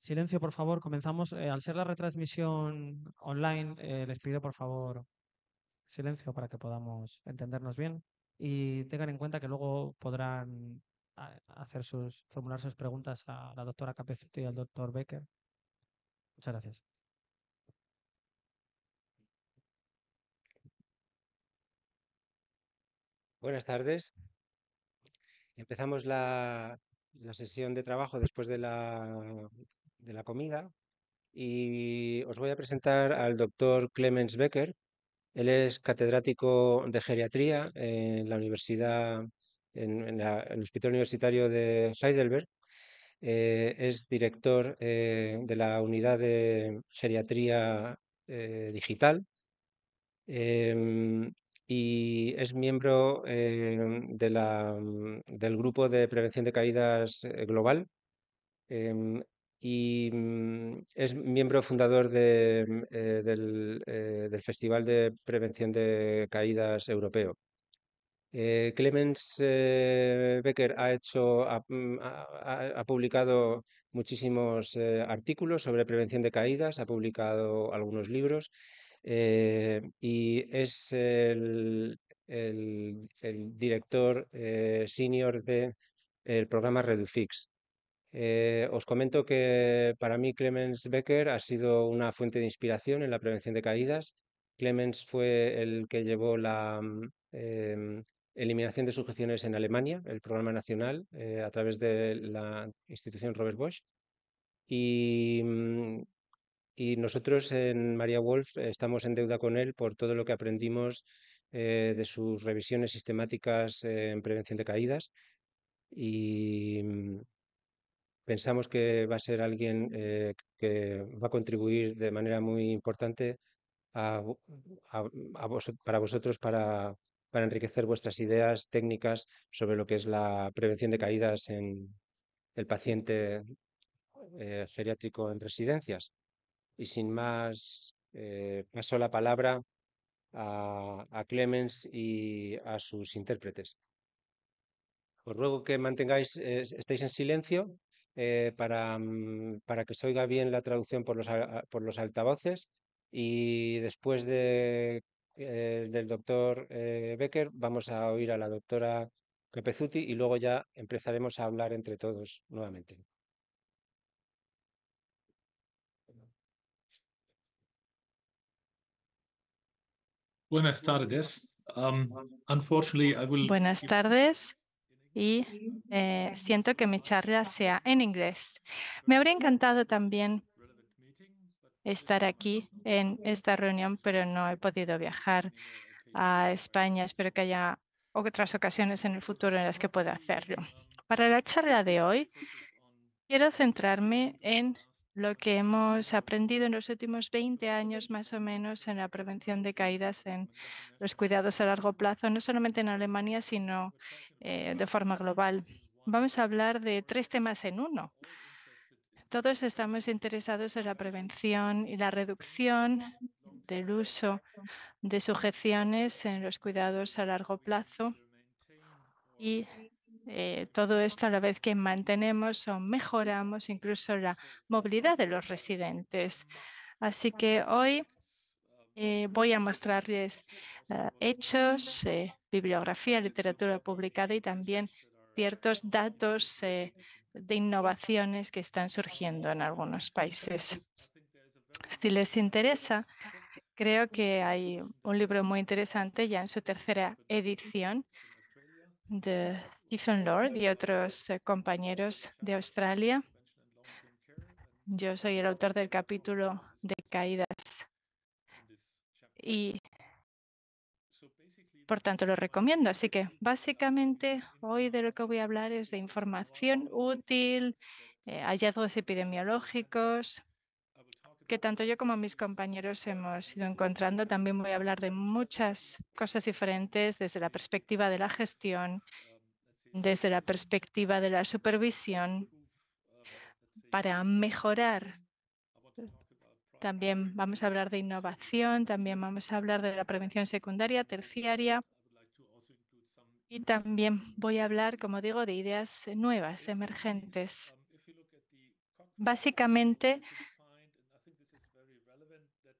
Silencio, por favor. Comenzamos. Eh, al ser la retransmisión online, eh, les pido, por favor, silencio para que podamos entendernos bien y tengan en cuenta que luego podrán ah, hacer sus, formular sus preguntas a la doctora Capecito y al doctor Becker. Muchas gracias. Buenas tardes. Empezamos la, la sesión de trabajo después de la, de la comida y os voy a presentar al doctor Clemens Becker. Él es catedrático de geriatría en la Universidad, en, el Hospital Universitario de Heidelberg. Eh, es director eh, de la unidad de geriatría eh, digital. Em, y es miembro em, mm, del Grupo de Prevención de Caídas eh, Global em, y mm, es miembro fundador mm, eh, eh, del, Festival de Prevención de Caídas Europeo. Clemens Becker ha, hecho, ha publicado muchísimos artículos sobre prevención de caídas, ha publicado algunos libros eh, y es el, director eh, senior del el programa Redufix. Eh, os comento que para mí Clemens Becker ha sido una fuente de inspiración en la prevención de caídas. Clemens fue el que llevó la mm, em, eliminación de sujeciones en Alemania, el programa nacional, a través de la institución Robert Bosch. Y mm, y nosotros en María Wolf eh, estamos en deuda con él por todo lo que aprendimos eh, de sus revisiones sistemáticas eh, en prevención de caídas. Y mm, pensamos que va a ser alguien que va a contribuir de manera muy importante para vosotros para, enriquecer vuestras ideas técnicas sobre lo que es la prevención de caídas en el paciente geriátrico en residencias. Y sin más, eh, paso la palabra a, Clemens y a sus intérpretes. Os ruego que mantengáis, eh, estéis en silencio eh, mm, para, que se oiga bien la traducción por los, altavoces y después de, del doctor Becker vamos a oír a la doctora Crepezuti y luego ya empezaremos a hablar entre todos nuevamente. Um, Buenas tardes. y eh, siento que mi charla sea en inglés. Me habría encantado también estar aquí en esta reunión, pero no he podido viajar a España. Espero que haya otras ocasiones en el futuro en las que pueda hacerlo. Para la charla de hoy, quiero centrarme en lo que hemos aprendido en los últimos 20 años más o menos en la prevención de caídas en los cuidados a largo plazo, no solamente en Alemania, sino eh, de forma global. Vamos a hablar de tres temas en uno. Todos estamos interesados en la prevención y la reducción del uso de sujeciones en los cuidados a largo plazo y eh, todo esto a la vez que mantenemos o mejoramos incluso la movilidad de los residentes. Así que hoy eh, voy a mostrarles eh, hechos, bibliografía, literatura publicada y también ciertos datos de innovaciones que están surgiendo en algunos países. Si les interesa, creo que hay un libro muy interesante ya en su tercera edición de Stephen Lord y otros eh, compañeros de Australia. Yo soy el autor del capítulo de caídas y por tanto lo recomiendo. Así que básicamente hoy de lo que voy a hablar es de información útil, eh, hallazgos epidemiológicos que tanto yo como mis compañeros hemos ido encontrando. También voy a hablar de muchas cosas diferentes desde la perspectiva de la gestión desde la perspectiva de la supervisión para mejorar. También vamos a hablar de innovación, también vamos a hablar de la prevención secundaria, terciaria. Y también voy a hablar, como digo, de ideas nuevas, emergentes. Básicamente,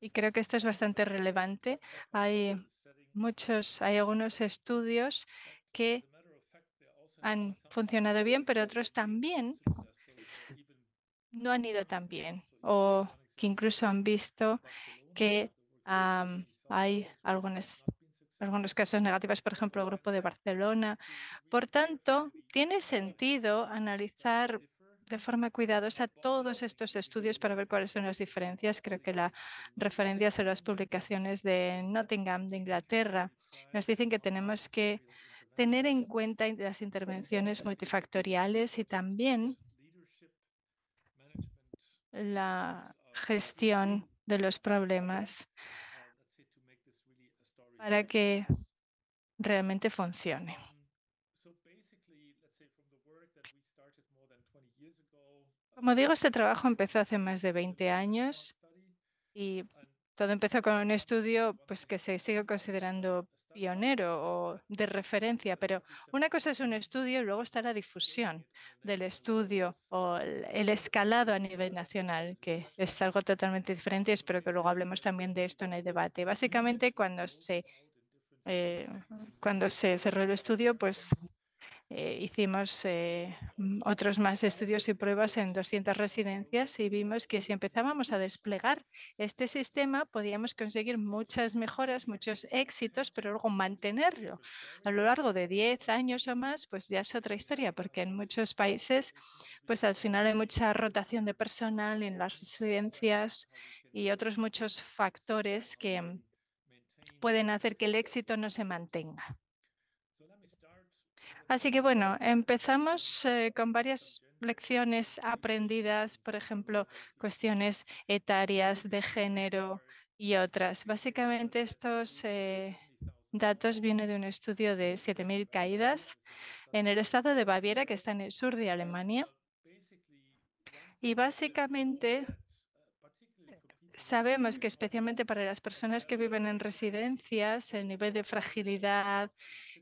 y creo que esto es bastante relevante, hay muchos, hay algunos estudios que han funcionado bien, pero otros también no han ido tan bien o que incluso han visto que hay algunos casos negativos, por ejemplo, el grupo de Barcelona. Por tanto, tiene sentido analizar de forma cuidadosa todos estos estudios para ver cuáles son las diferencias. Creo que la referencia son las publicaciones de Nottingham, de Inglaterra. Nos dicen que tenemos que tener en cuenta las intervenciones multifactoriales y también la gestión de los problemas uh, para que realmente funcione. Como digo, este trabajo empezó hace más de 20 años y todo empezó con un estudio pues, que se sigue considerando pionero o de referencia, pero una cosa es un estudio y luego está la difusión del estudio o el escalado a nivel nacional, que es algo totalmente diferente. Espero que luego hablemos también de esto en el debate. Básicamente, cuando se, eh, cuando se cerró el estudio, pues eh, hicimos eh, otros más estudios y pruebas en 200 residencias y vimos que si empezábamos a desplegar este sistema podíamos conseguir muchas mejoras, muchos éxitos, pero luego mantenerlo a lo largo de 10 años o más, pues ya es otra historia, porque en muchos países pues al final hay mucha rotación de personal en las residencias y otros muchos factores que mm, pueden hacer que el éxito no se mantenga. Así que bueno, empezamos eh, con varias lecciones aprendidas, por ejemplo, cuestiones etarias, de género y otras. Básicamente estos eh, datos vienen de un estudio de 7.000 caídas en el estado de Baviera, que está en el sur de Alemania. Y básicamente sabemos que especialmente para las personas que viven en residencias, el nivel de fragilidad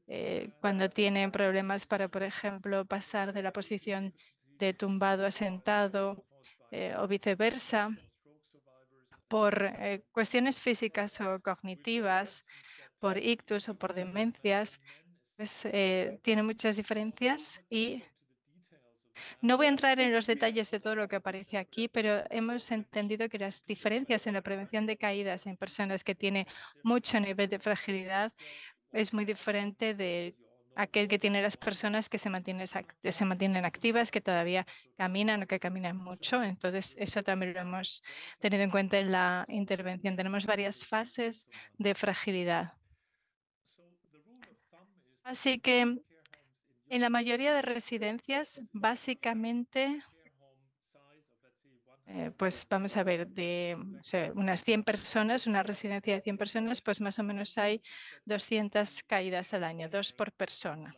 eh, cuando tienen problemas para, por ejemplo, pasar de la posición de tumbado a sentado eh, o viceversa, por eh, cuestiones físicas o cognitivas, por ictus o por demencias, pues, tiene muchas diferencias y no voy a entrar en los detalles de todo lo que aparece aquí, pero hemos entendido que las diferencias en la prevención de caídas en personas que tienen mucho nivel de fragilidad es muy diferente de aquel que tiene las personas que se mantienen, se mantienen activas, que todavía caminan o que caminan mucho. Entonces, eso también lo hemos tenido en cuenta en la intervención. Tenemos varias fases de fragilidad. Así que en la mayoría de residencias, básicamente, eh, pues vamos a ver, de mm, unas 100 personas, una residencia de 100 personas, pues más o menos hay 200 caídas al año, dos por persona,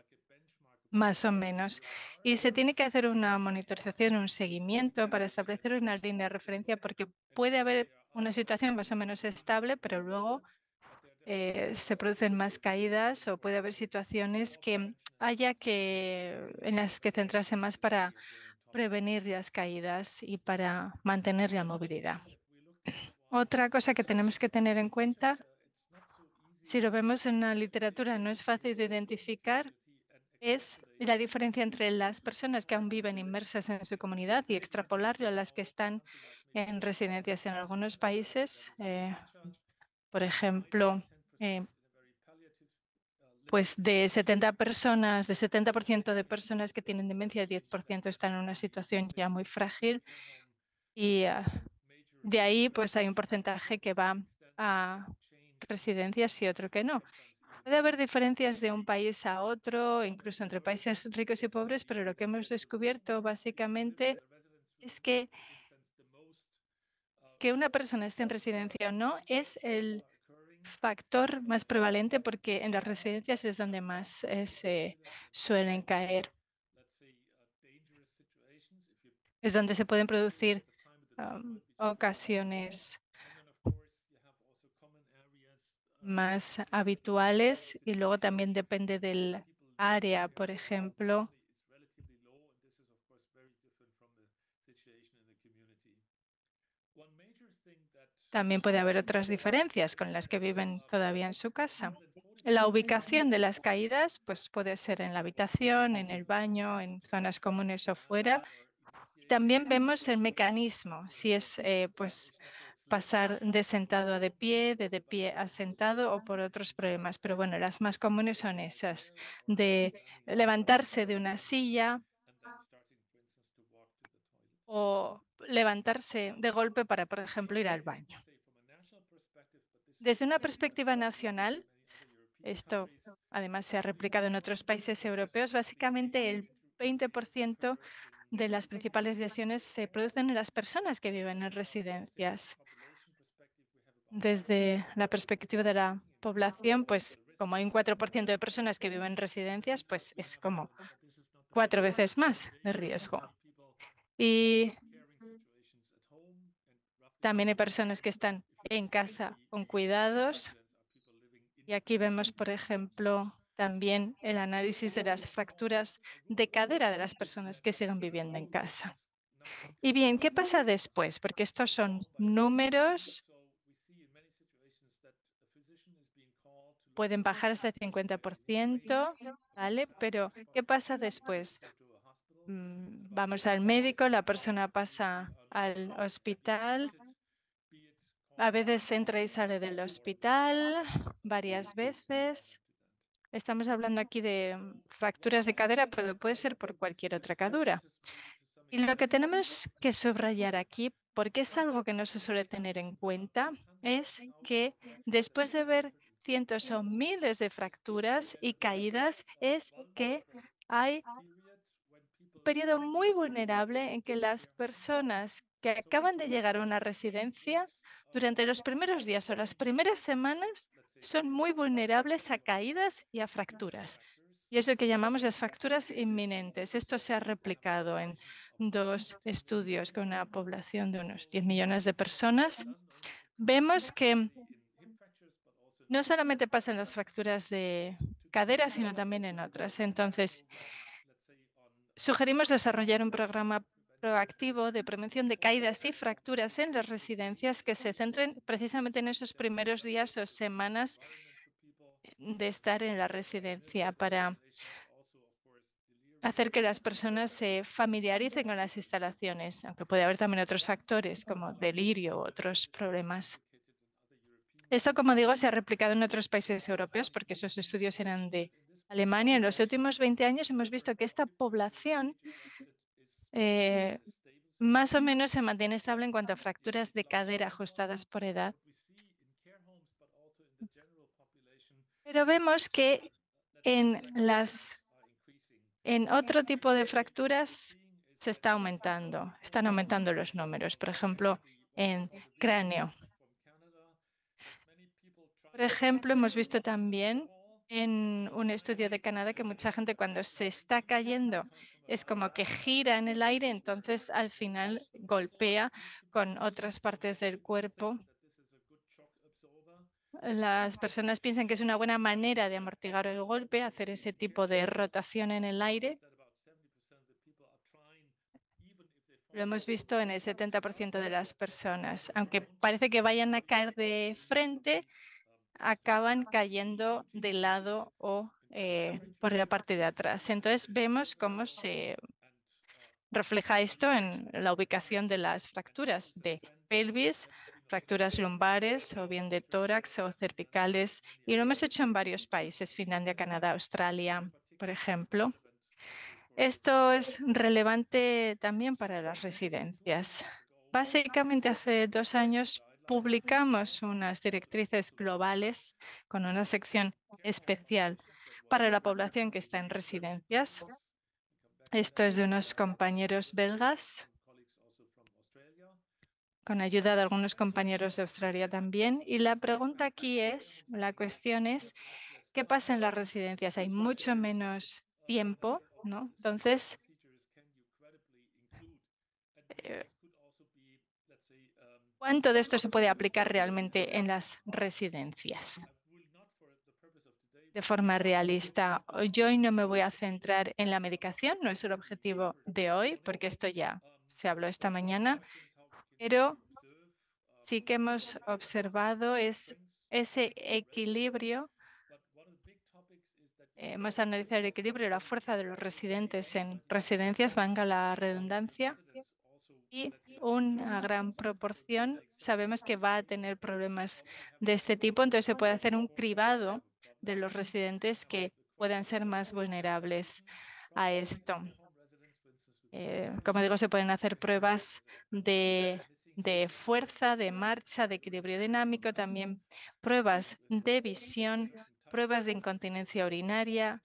más o menos. Y se tiene que hacer una monitorización, un seguimiento para establecer una línea de referencia porque puede haber una situación más o menos estable, pero luego eh, se producen más caídas o puede haber situaciones que haya que en las que centrarse más para prevenir las caídas y para mantener la movilidad. Otra cosa que tenemos que tener en cuenta, si lo vemos en la literatura, no es fácil de identificar, es la diferencia entre las personas que aún viven inmersas en su comunidad y extrapolarlo a las que están en residencias en algunos países. Eh, por ejemplo, eh, pues de 70 personas, de 70% de personas que tienen demencia, 10% están en una situación ya muy frágil y ah, de ahí pues hay un porcentaje que va a residencias y otro que no. Puede haber diferencias de un país a otro, incluso entre países ricos y pobres, pero lo que hemos descubierto básicamente es que que una persona esté en residencia o no es el factor más prevalente porque en las residencias es donde más se este, suelen caer. Es donde se pueden producir ocasiones más habituales y luego también depende del área, por ejemplo, También puede haber otras diferencias con las que viven todavía en su casa. La ubicación de las caídas pues puede ser en la habitación, en el baño, en zonas comunes o fuera. También vemos el mecanismo, si es eh, pues pasar de sentado a de pie, de de pie a sentado o por otros problemas. Pero bueno, las más comunes son esas, de levantarse de una silla o levantarse de golpe para, por ejemplo, ir al baño. Desde una perspectiva nacional, esto además se ha replicado en otros países europeos, básicamente el 20% de las principales lesiones se producen en las personas que viven en residencias. Desde la perspectiva de la población, pues como hay un 4% de personas que viven en residencias, pues es como cuatro veces más de riesgo. Y también hay personas que están en casa con cuidados. Y aquí vemos, por ejemplo, también el análisis de las fracturas de cadera de las personas que siguen viviendo en casa. Y bien, ¿qué pasa después? Porque estos son números. Pueden bajar hasta el 50%, ¿vale? Pero ¿qué pasa después? Mm, vamos al médico, la persona pasa al hospital, a veces entra y sale del hospital varias veces. Estamos hablando aquí de mm, fracturas de cadera, pero puede ser por cualquier otra cadura. Y lo que tenemos que subrayar aquí, porque es algo que no se suele tener en cuenta, es que después de ver cientos o miles de fracturas y caídas, es que hay un periodo muy vulnerable en que las personas que acaban de llegar a una residencia durante los primeros días o las primeras semanas son muy vulnerables a caídas y a fracturas. Y es lo que llamamos las fracturas inminentes. Esto se ha replicado en dos estudios con una población de unos 10 millones de personas. Vemos que no solamente pasan las fracturas de cadera, sino también en otras. Entonces, sugerimos desarrollar un programa proactivo de prevención de caídas y fracturas en las residencias que se centren precisamente en esos primeros días o semanas de estar en la residencia para hacer que las personas se familiaricen con las instalaciones, aunque puede haber también otros factores como delirio u otros problemas. Esto, como digo, se ha replicado en otros países europeos porque esos estudios eran de Alemania. En los últimos 20 años hemos visto que esta población eh, más o menos se mantiene estable en cuanto a fracturas de cadera ajustadas por edad. Pero vemos que en, las, en otro tipo de fracturas se está aumentando, están aumentando los números, por ejemplo, en cráneo. Por ejemplo, hemos visto también en un estudio de Canadá que mucha gente cuando se está cayendo es como que gira en el aire, entonces al final golpea con otras partes del cuerpo. Las personas piensan que es una buena manera de amortiguar el golpe, hacer ese tipo de rotación en el aire. Lo hemos visto en el 70% de las personas. Aunque parece que vayan a caer de frente, acaban cayendo de lado o eh, por la parte de atrás. Entonces vemos cómo se refleja esto en la ubicación de las fracturas de pelvis, fracturas lumbares o bien de tórax o cervicales. Y lo hemos hecho en varios países, Finlandia, Canadá, Australia, por ejemplo. Esto es relevante también para las residencias. Básicamente hace dos años publicamos unas directrices globales con una sección especial para la población que está en residencias. Esto es de unos compañeros belgas, con ayuda de algunos compañeros de Australia también. Y la pregunta aquí es, la cuestión es, ¿qué pasa en las residencias? Hay mucho menos tiempo, ¿no? Entonces, eh, ¿cuánto de esto se puede aplicar realmente en las residencias? de forma realista. Yo hoy no me voy a centrar en la medicación, no es el objetivo de hoy, porque esto ya se habló esta mañana, pero sí que hemos observado es ese equilibrio. Eh, hemos analizado el equilibrio, la fuerza de los residentes en residencias, venga la redundancia, y una gran proporción sabemos que va a tener problemas de este tipo, entonces se puede hacer un cribado de los residentes que puedan ser más vulnerables a esto. Eh, como digo, se pueden hacer pruebas de, de fuerza, de marcha, de equilibrio dinámico, también pruebas de visión, pruebas de incontinencia urinaria,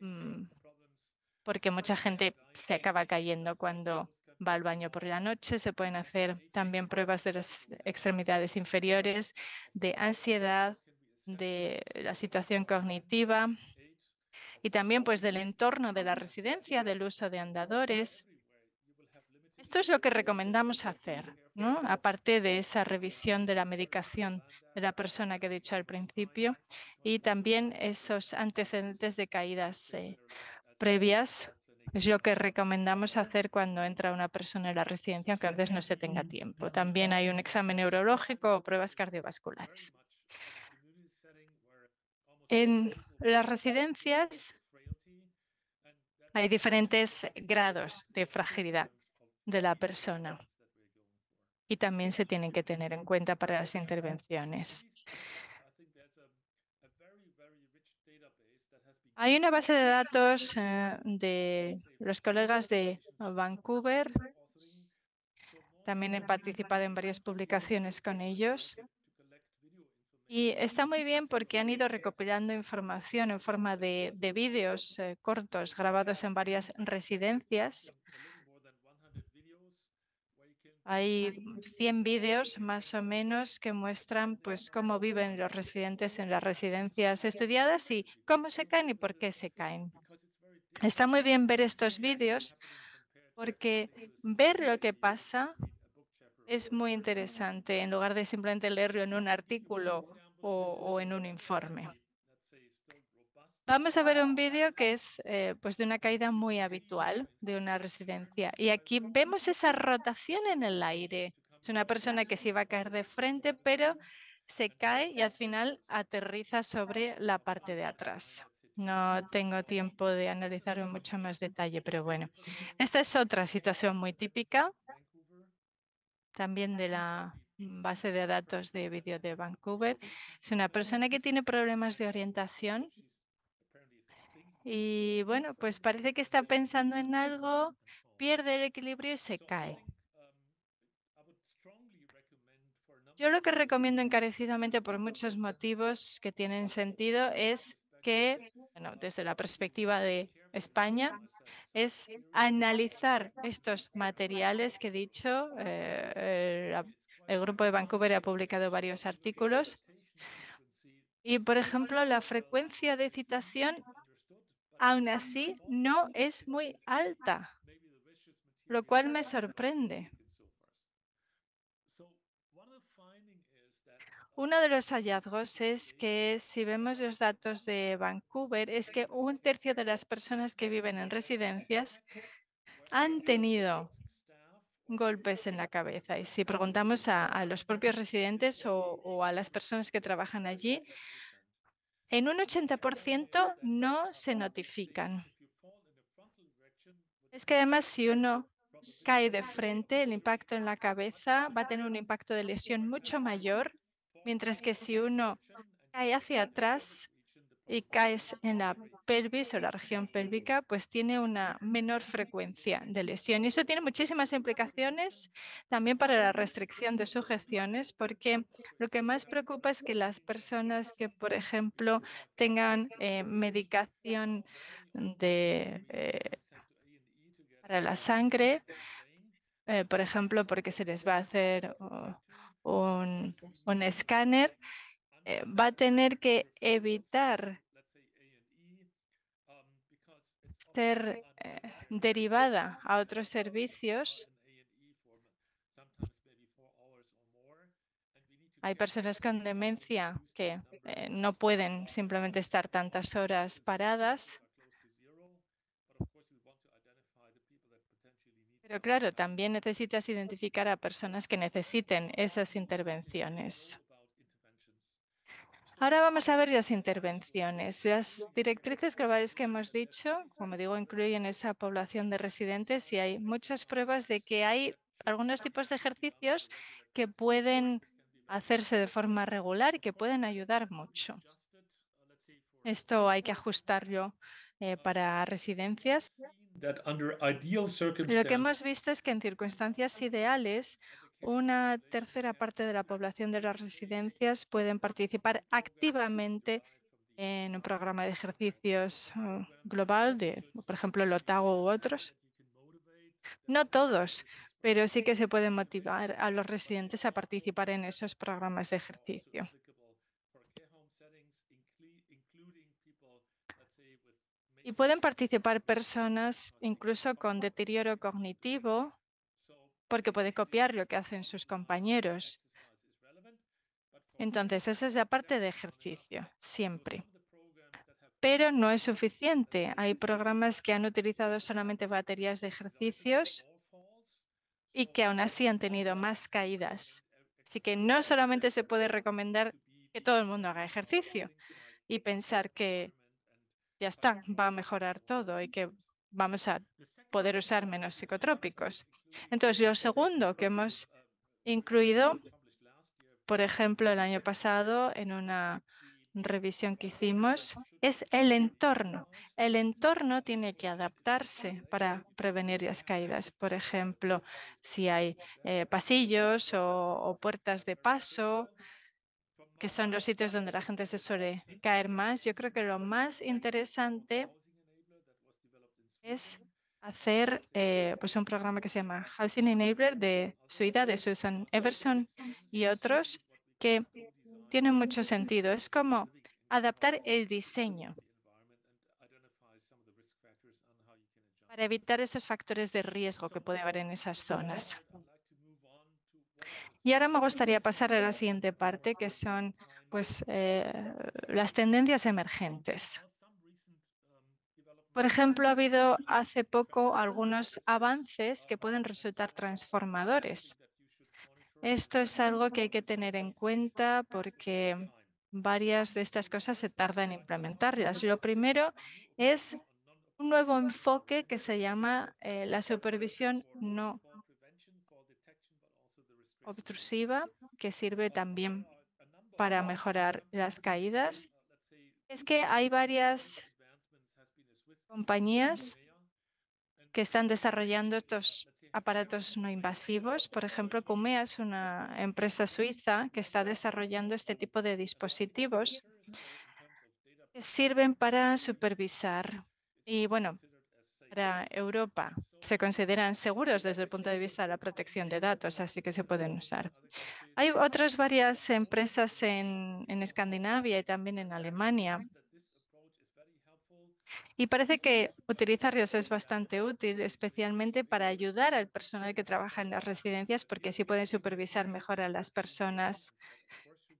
mm, porque mucha gente se acaba cayendo cuando va al baño por la noche. Se pueden hacer también pruebas de las extremidades inferiores, de ansiedad, de la situación cognitiva y también pues del entorno de la residencia, del uso de andadores. Esto es lo que recomendamos hacer, ¿no? aparte de esa revisión de la medicación de la persona que he dicho al principio y también esos antecedentes de caídas eh, previas. Es lo que recomendamos hacer cuando entra una persona en la residencia, aunque a veces no se tenga tiempo. También hay un examen neurológico o pruebas cardiovasculares. En las residencias hay diferentes grados de fragilidad de la persona y también se tienen que tener en cuenta para las intervenciones. Hay una base de datos eh, de los colegas de Vancouver. También he participado en varias publicaciones con ellos. Y está muy bien porque han ido recopilando información en forma de, vídeos eh, cortos grabados en varias residencias. Hay 100 vídeos más o menos que muestran pues, cómo viven los residentes en las residencias estudiadas y cómo se caen y por qué se caen. Está muy bien ver estos vídeos porque ver lo que pasa es muy interesante en lugar de simplemente leerlo en un artículo o, en un informe. Vamos a ver un vídeo que es eh, pues de una caída muy habitual de una residencia. Y aquí vemos esa rotación en el aire. Es una persona que se iba a caer de frente, pero se cae y al final aterriza sobre la parte de atrás. No tengo tiempo de analizarlo en mucho más detalle, pero bueno. Esta es otra situación muy típica, también de la Mm, base de datos de vídeo de Vancouver. Es una persona que tiene problemas de orientación y bueno, pues parece que está pensando en algo, pierde el equilibrio y se cae. Yo lo que recomiendo encarecidamente por muchos motivos que tienen sentido es que, bueno, desde la perspectiva de España, es analizar estos materiales que he dicho, la eh, eh, el grupo de Vancouver ha publicado varios artículos y, por ejemplo, la frecuencia de citación aún así no es muy alta, lo cual me sorprende. Uno de los hallazgos es que si vemos los datos de Vancouver, es que un tercio de las personas que viven en residencias han tenido golpes en la cabeza. Y si preguntamos a, los propios residentes o, o, a las personas que trabajan allí, en un 80% no se notifican. Es que además si uno cae de frente, el impacto en la cabeza va a tener un impacto de lesión mucho mayor, mientras que si uno cae hacia atrás, y caes en la pelvis o la región pélvica, pues tiene una menor frecuencia de lesión. Y eso tiene muchísimas implicaciones también para la restricción de sujeciones, porque lo que más preocupa es que las personas que, por ejemplo, tengan eh, medicación eh, para la sangre, eh, por ejemplo, porque se les va a hacer un escáner, eh, va a tener que evitar ser eh, derivada a otros servicios. Hay personas con demencia que eh, no pueden simplemente estar tantas horas paradas. Pero claro, también necesitas identificar a personas que necesiten esas intervenciones. Ahora vamos a ver las intervenciones. Las directrices globales que hemos dicho, como digo, incluyen esa población de residentes y hay muchas pruebas de que hay algunos tipos de ejercicios que pueden hacerse de forma regular y que pueden ayudar mucho. Esto hay que ajustarlo eh, para residencias. Lo que hemos visto es que en circunstancias ideales, una tercera parte de la población de las residencias pueden participar activamente en un programa de ejercicios ah, global, de, por ejemplo, el OTAGO u otros. No todos, pero sí que se puede motivar a los residentes a participar en esos programas de ejercicio. Y pueden participar personas incluso con deterioro cognitivo porque puede copiar lo que hacen sus compañeros. Entonces, esa es la parte de ejercicio, siempre. Pero no es suficiente. Hay programas que han utilizado solamente baterías de ejercicios y que aún así han tenido más caídas. Así que no solamente se puede recomendar que todo el mundo haga ejercicio y pensar que ya está, va a mejorar todo y que vamos a poder usar menos psicotrópicos. Entonces, lo segundo que hemos incluido, por ejemplo, el año pasado en una revisión que hicimos, es el entorno. El entorno tiene que adaptarse para prevenir las caídas. Por ejemplo, si hay eh, pasillos o puertas de paso, que son los sitios donde la gente se suele caer más, yo creo que lo más interesante es hacer eh, pues un programa que se llama Housing Enabler de Suida, de Susan Everson y otros, que tienen mucho sentido. Es como adaptar el diseño para evitar esos factores de riesgo que puede haber en esas zonas. Y ahora me gustaría pasar a la siguiente parte, que son pues, eh, las tendencias emergentes. Por ejemplo, ha habido hace poco algunos avances que pueden resultar transformadores. Esto es algo que hay que tener en cuenta porque varias de estas cosas se tardan en implementarlas. Lo primero es un nuevo enfoque que se llama eh, la supervisión no obtrusiva, que sirve también para mejorar las caídas. Es que hay varias compañías que están desarrollando estos aparatos no invasivos. Por ejemplo, Cumea es una empresa suiza que está desarrollando este tipo de dispositivos que sirven para supervisar. Y bueno, para Europa se consideran seguros desde el punto de vista de la protección de datos, así que se pueden usar. Hay otras varias empresas en, en Escandinavia y también en Alemania y parece que utilizar RIOS es bastante útil, especialmente para ayudar al personal que trabaja en las residencias, porque así pueden supervisar mejor a las personas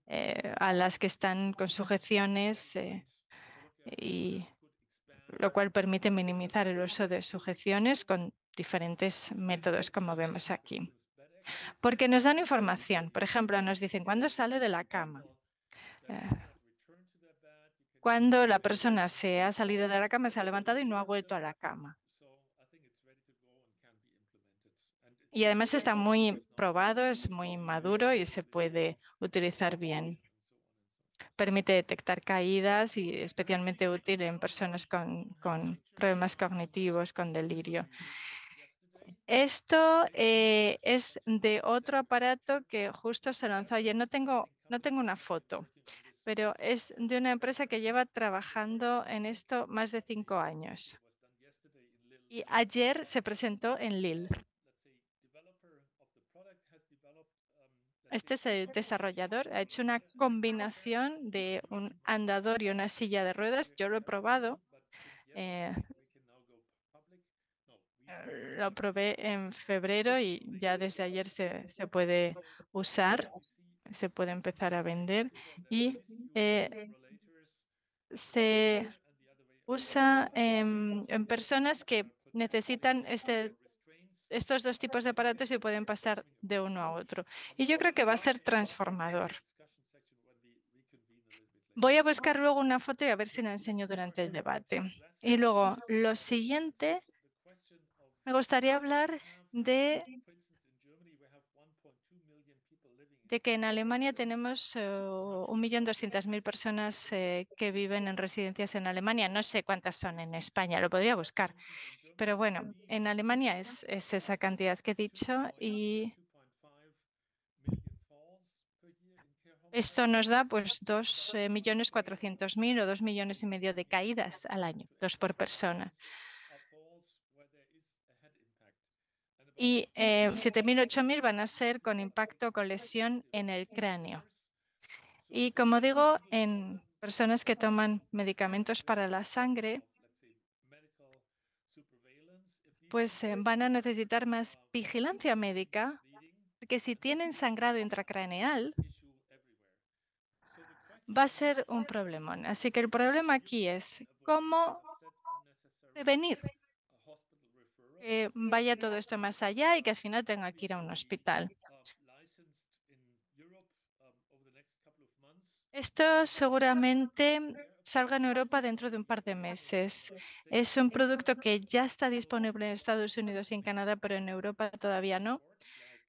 eh, a las que están con sujeciones, eh, y lo cual permite minimizar el uso de sujeciones con diferentes métodos, como vemos aquí. Porque nos dan información. Por ejemplo, nos dicen cuándo sale de la cama. Eh, cuando la persona se ha salido de la cama, se ha levantado y no ha vuelto a la cama. Y además está muy probado, es muy maduro y se puede utilizar bien. Permite detectar caídas y especialmente útil en personas con, problemas cognitivos, con delirio. Esto eh, es de otro aparato que justo se lanzó ayer. No tengo, no tengo una foto pero es de una empresa que lleva trabajando en esto más de cinco años. Y ayer se presentó en Lille. Este es el desarrollador ha hecho una combinación de un andador y una silla de ruedas. Yo lo he probado. Eh, lo probé en febrero y ya desde ayer se puede usar se puede empezar a vender y eh, se usa en, personas que necesitan este estos dos tipos de aparatos y pueden pasar de uno a otro. Y yo creo que va a ser transformador. Voy a buscar luego una foto y a ver si la enseño durante el debate. Y luego, lo siguiente, me gustaría hablar de de que en Alemania tenemos 1.200.000 eh, personas eh, que viven en residencias en Alemania. No sé cuántas son en España, lo podría buscar. Pero bueno, en Alemania es, esa cantidad que he dicho y Esto nos da pues 2.400.000 eh, mil o dos millones y medio de caídas al año, dos por persona. y 7.000, eh, 8.000 van a ser con impacto, con lesión en el cráneo. Y como digo, en personas que toman medicamentos para la sangre, pues eh, van a necesitar más vigilancia médica, porque si tienen sangrado intracraneal, va a ser un problemón. Así que el problema aquí es cómo prevenir vaya todo esto más allá y que al final tenga que ir a un hospital. Esto seguramente salga en Europa dentro de un par de meses. Es un producto que ya está disponible en Estados Unidos y en Canadá, pero en Europa todavía no.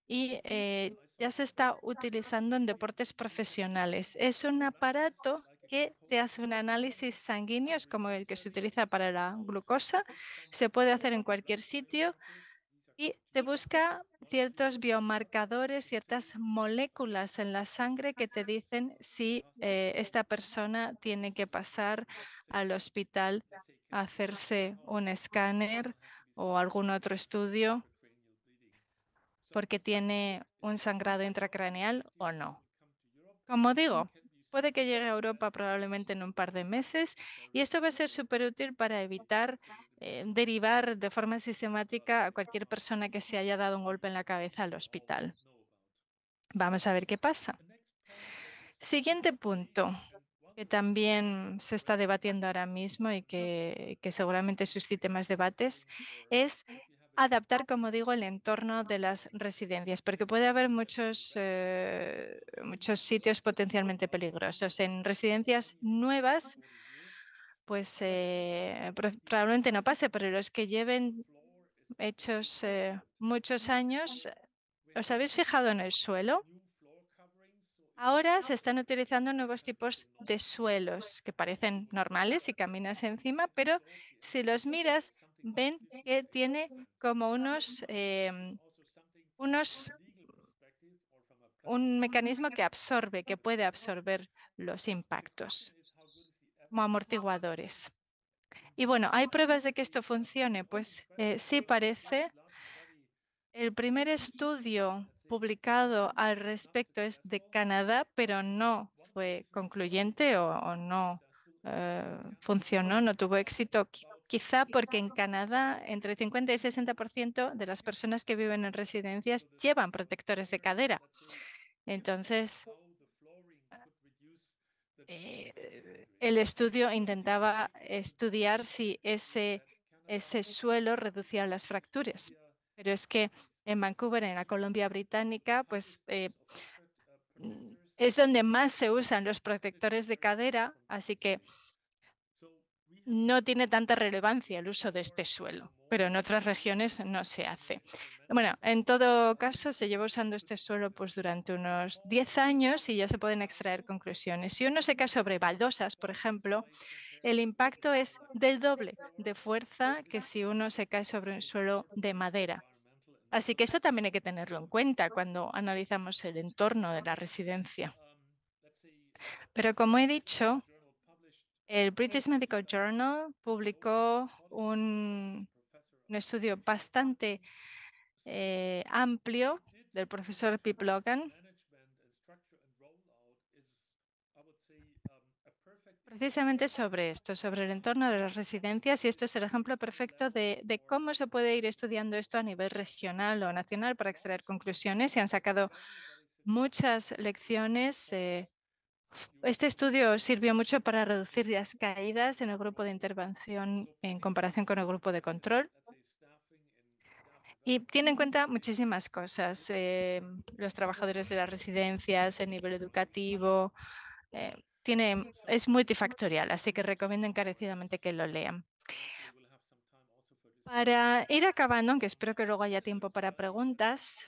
Y eh, ya se está utilizando en deportes profesionales. Es un aparato que te hace un análisis sanguíneo, es como el que se utiliza para la glucosa, se puede hacer en cualquier sitio y te busca ciertos biomarcadores, ciertas moléculas en la sangre que te dicen si eh, esta persona tiene que pasar al hospital a hacerse un escáner o algún otro estudio porque tiene un sangrado intracraneal o no. Como digo, Puede que llegue a Europa probablemente en un par de meses y esto va a ser súper útil para evitar eh, derivar de forma sistemática a cualquier persona que se haya dado un golpe en la cabeza al hospital. Vamos a ver qué pasa. Siguiente punto que también se está debatiendo ahora mismo y que, seguramente suscite más debates, es adaptar, como digo, el entorno de las residencias, porque puede haber muchos, eh, muchos sitios potencialmente peligrosos. En residencias nuevas, pues eh, probablemente no pase, pero los que lleven hechos eh, muchos años, ¿os habéis fijado en el suelo? Ahora se están utilizando nuevos tipos de suelos que parecen normales y caminas encima, pero si los miras, ven que tiene como unos, em, unos un mecanismo que absorbe, que puede absorber los impactos como amortiguadores. Y bueno, ¿hay pruebas de que esto funcione? Pues eh, sí parece. El primer estudio publicado al respecto es de Canadá, pero no fue concluyente o, no eh, funcionó, no tuvo éxito Quizá porque en Canadá entre el 50 y 60% de las personas que viven en residencias llevan protectores de cadera. Entonces, eh, el estudio intentaba estudiar si ese, ese suelo reducía las fracturas. Pero es que en Vancouver, en la Colombia Británica, pues eh, mm, es donde más se usan los protectores de cadera, así que no tiene tanta relevancia el uso de este suelo, pero en otras regiones no se hace. Bueno, en todo caso, se lleva usando este suelo pues, durante unos 10 años y ya se pueden extraer conclusiones. Si uno se cae sobre baldosas, por ejemplo, el impacto es del doble de fuerza que si uno se cae sobre un suelo de madera. Así que eso también hay que tenerlo en cuenta cuando analizamos el entorno de la residencia. Pero como he dicho, el British Medical Journal publicó un, estudio bastante eh, amplio del profesor Pip Logan. Precisamente sobre esto, sobre el entorno de las residencias, y esto es el ejemplo perfecto de, cómo se puede ir estudiando esto a nivel regional o nacional para extraer conclusiones. Se han sacado muchas lecciones eh, este estudio sirvió mucho para reducir las caídas en el grupo de intervención en comparación con el grupo de control. Y tiene en cuenta muchísimas cosas, eh, los trabajadores de las residencias, el nivel educativo, eh, tiene, es multifactorial, así que recomiendo encarecidamente que lo lean. Para ir acabando, aunque espero que luego haya tiempo para preguntas,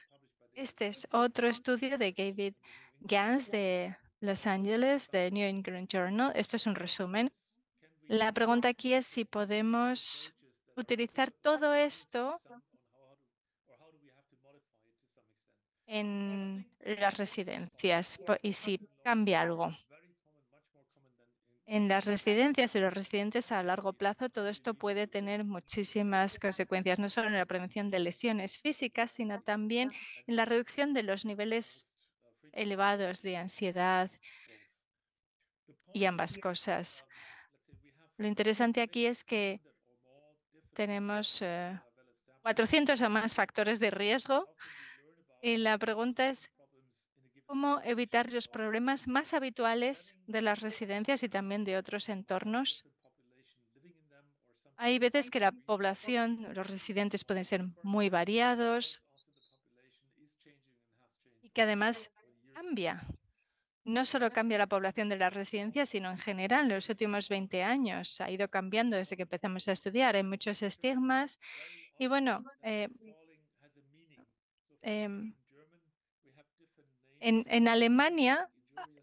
este es otro estudio de David Gans de los Ángeles de New England Journal. Esto es un resumen. La pregunta aquí es si podemos utilizar todo esto en las residencias y si cambia algo. En las residencias y los residentes a largo plazo, todo esto puede tener muchísimas consecuencias, no solo en la prevención de lesiones físicas, sino también en la reducción de los niveles elevados de ansiedad y ambas cosas. Um, Lo interesante aquí es que tenemos 400 eh, o más factores de riesgo y la pregunta es cómo evitar los problemas más habituales de las residencias y también de otros entornos. Hay veces que la población, los residentes pueden ser muy variados y que además no solo cambia la población de las residencias, sino en general, en los últimos 20 años ha ido cambiando desde que empezamos a estudiar. Hay muchos estigmas y bueno, eh, em, en, en Alemania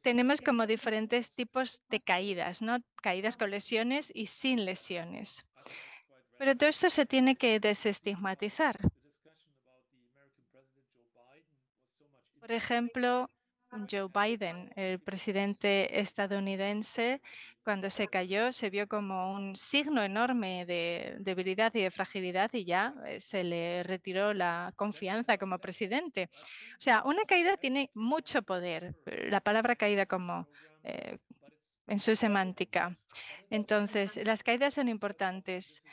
tenemos como diferentes tipos de caídas, ¿no? Caídas con lesiones y sin lesiones. Pero todo esto se tiene que desestigmatizar. Por ejemplo, Joe Biden, el presidente estadounidense, cuando se cayó, se vio como un signo enorme de debilidad y de fragilidad y ya eh, se le retiró la confianza como presidente. O sea, una caída tiene mucho poder, eh, la palabra caída como eh, en su semántica. Entonces, las caídas son importantes,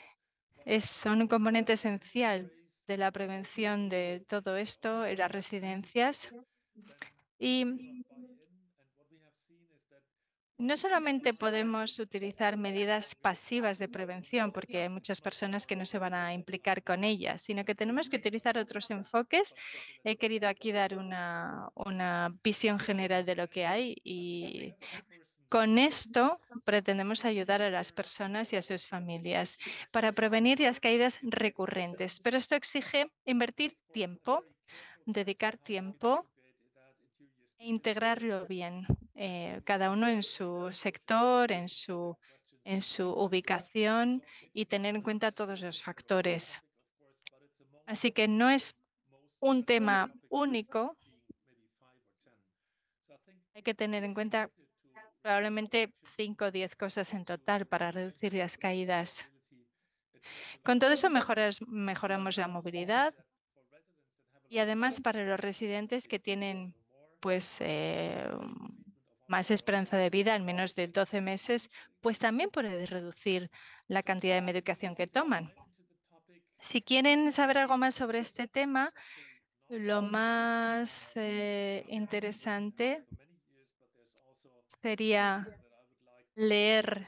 son un componente esencial de la prevención de todo esto en las residencias. Y no solamente podemos utilizar medidas pasivas de prevención, porque hay muchas personas que no se van a implicar con ellas, sino que tenemos que utilizar otros enfoques. He querido aquí dar una, visión general de lo que hay y con esto pretendemos ayudar a las personas y a sus familias para prevenir las caídas recurrentes, pero esto exige invertir tiempo, dedicar tiempo e integrarlo bien, eh, cada uno en su sector, en su, en su ubicación y tener en cuenta todos los factores. Así que no es un tema único. Hay que tener en cuenta probablemente 5 o 10 cosas en total para reducir las caídas. Con todo eso mejoras, mejoramos la movilidad y además para los residentes que tienen pues eh, mm, más esperanza de vida en menos de 12 meses, pues también puede reducir la cantidad de medicación que toman. Si quieren saber algo más sobre este tema, lo más eh, interesante sería leer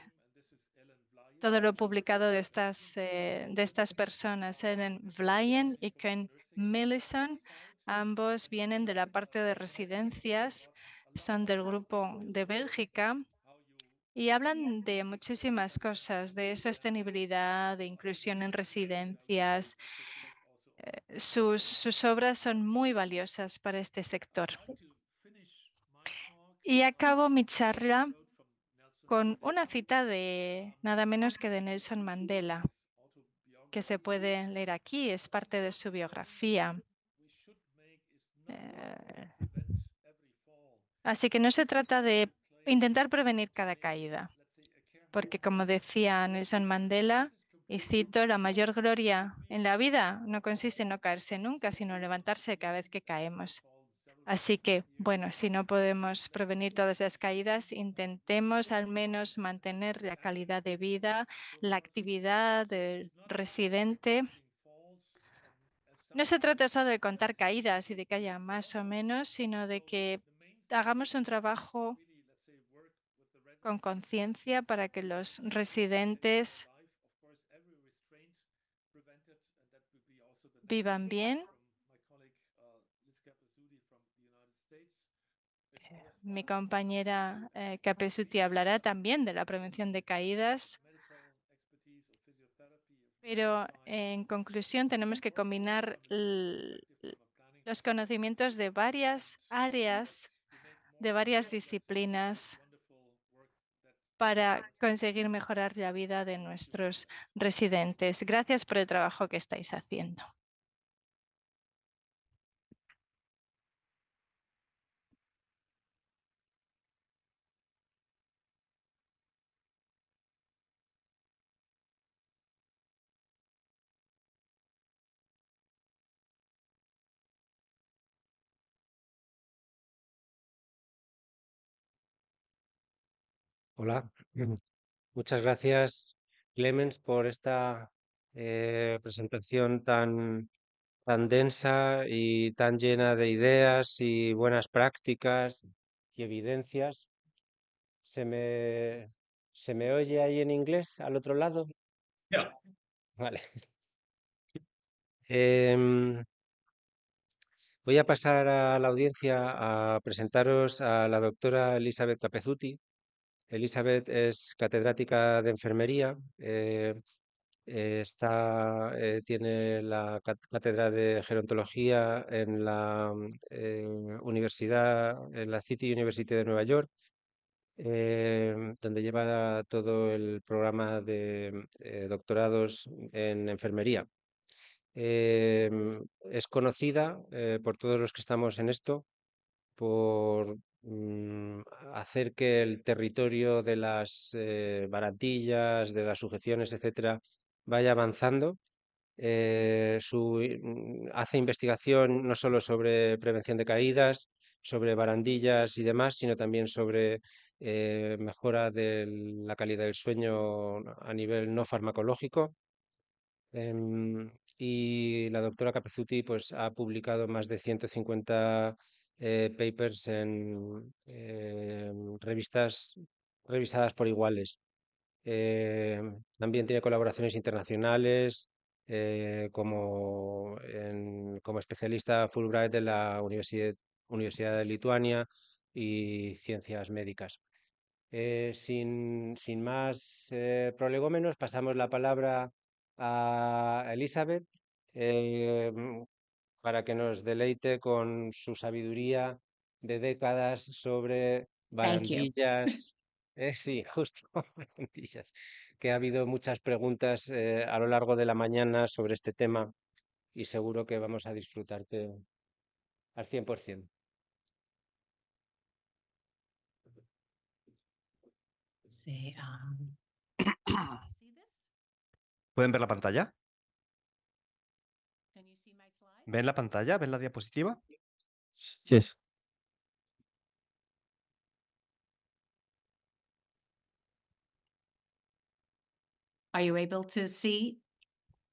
todo lo publicado de estas, eh, de estas personas, Ellen Vlyen y Ken Millison, Ambos vienen de la parte de residencias, son del grupo de Bélgica y hablan de muchísimas cosas, de sostenibilidad, de inclusión en residencias. Eh, sus, obras son muy valiosas para este sector. Y acabo mi charla con una cita de nada menos que de Nelson Mandela, que se puede leer aquí, es parte de su biografía. Eh, así que no se trata de intentar prevenir cada caída, porque como decía Nelson Mandela, y cito, la mayor gloria en la vida no consiste en no caerse nunca, sino en levantarse cada vez que caemos. Así que, bueno, si no podemos prevenir todas las caídas, intentemos al menos mantener la calidad de vida, la actividad del residente no se trata solo de contar caídas y de que haya más o menos, sino de que hagamos un trabajo con conciencia para que los residentes vivan bien. Eh, mi compañera Capesuti eh, hablará también de la prevención de caídas pero en conclusión tenemos que combinar los conocimientos de varias áreas, de varias disciplinas para conseguir mejorar la vida de nuestros residentes. Gracias por el trabajo que estáis haciendo. Hola, muchas gracias Clemens por esta eh, presentación tan, tan densa y tan llena de ideas y buenas prácticas y evidencias. ¿Se me, se me oye ahí en inglés al otro lado? Ya, Vale. Em, voy a pasar a la audiencia a presentaros a la doctora Elizabeth Capezuti, Elizabeth es catedrática de enfermería, eh, eh, está, eh, tiene la cátedra de gerontología en la mm, universidad, en la City University de Nueva York, donde lleva todo el programa de mm, doctorados en enfermería. Mm, es conocida por todos los que estamos en esto por Mm, hacer que el territorio de las eh, barandillas, de las sujeciones, etcétera, vaya avanzando. Eh, su, mm, hace investigación no solo sobre prevención de caídas, sobre barandillas y demás, sino también sobre eh, mejora de la calidad del sueño a nivel no farmacológico. Em, y la doctora Capezuti pues, ha publicado más de 150 eh, papers en em, revistas revisadas por iguales. Em, también tiene colaboraciones internacionales eh, como, como especialista Fulbright de la Universidad, Universidad de Lituania y Ciencias Médicas. Eh, sin, sin más prolegómenos, pasamos la palabra a Elizabeth, em, para que nos deleite con su sabiduría de décadas sobre barandillas. Eh, sí, justo, barandillas. Que ha habido muchas preguntas eh, a lo largo de la mañana sobre este tema y seguro que vamos a disfrutarte al 100%. Um, ¿Pueden ver la pantalla? ¿Ven la pantalla? ¿Ven la diapositiva? Yes.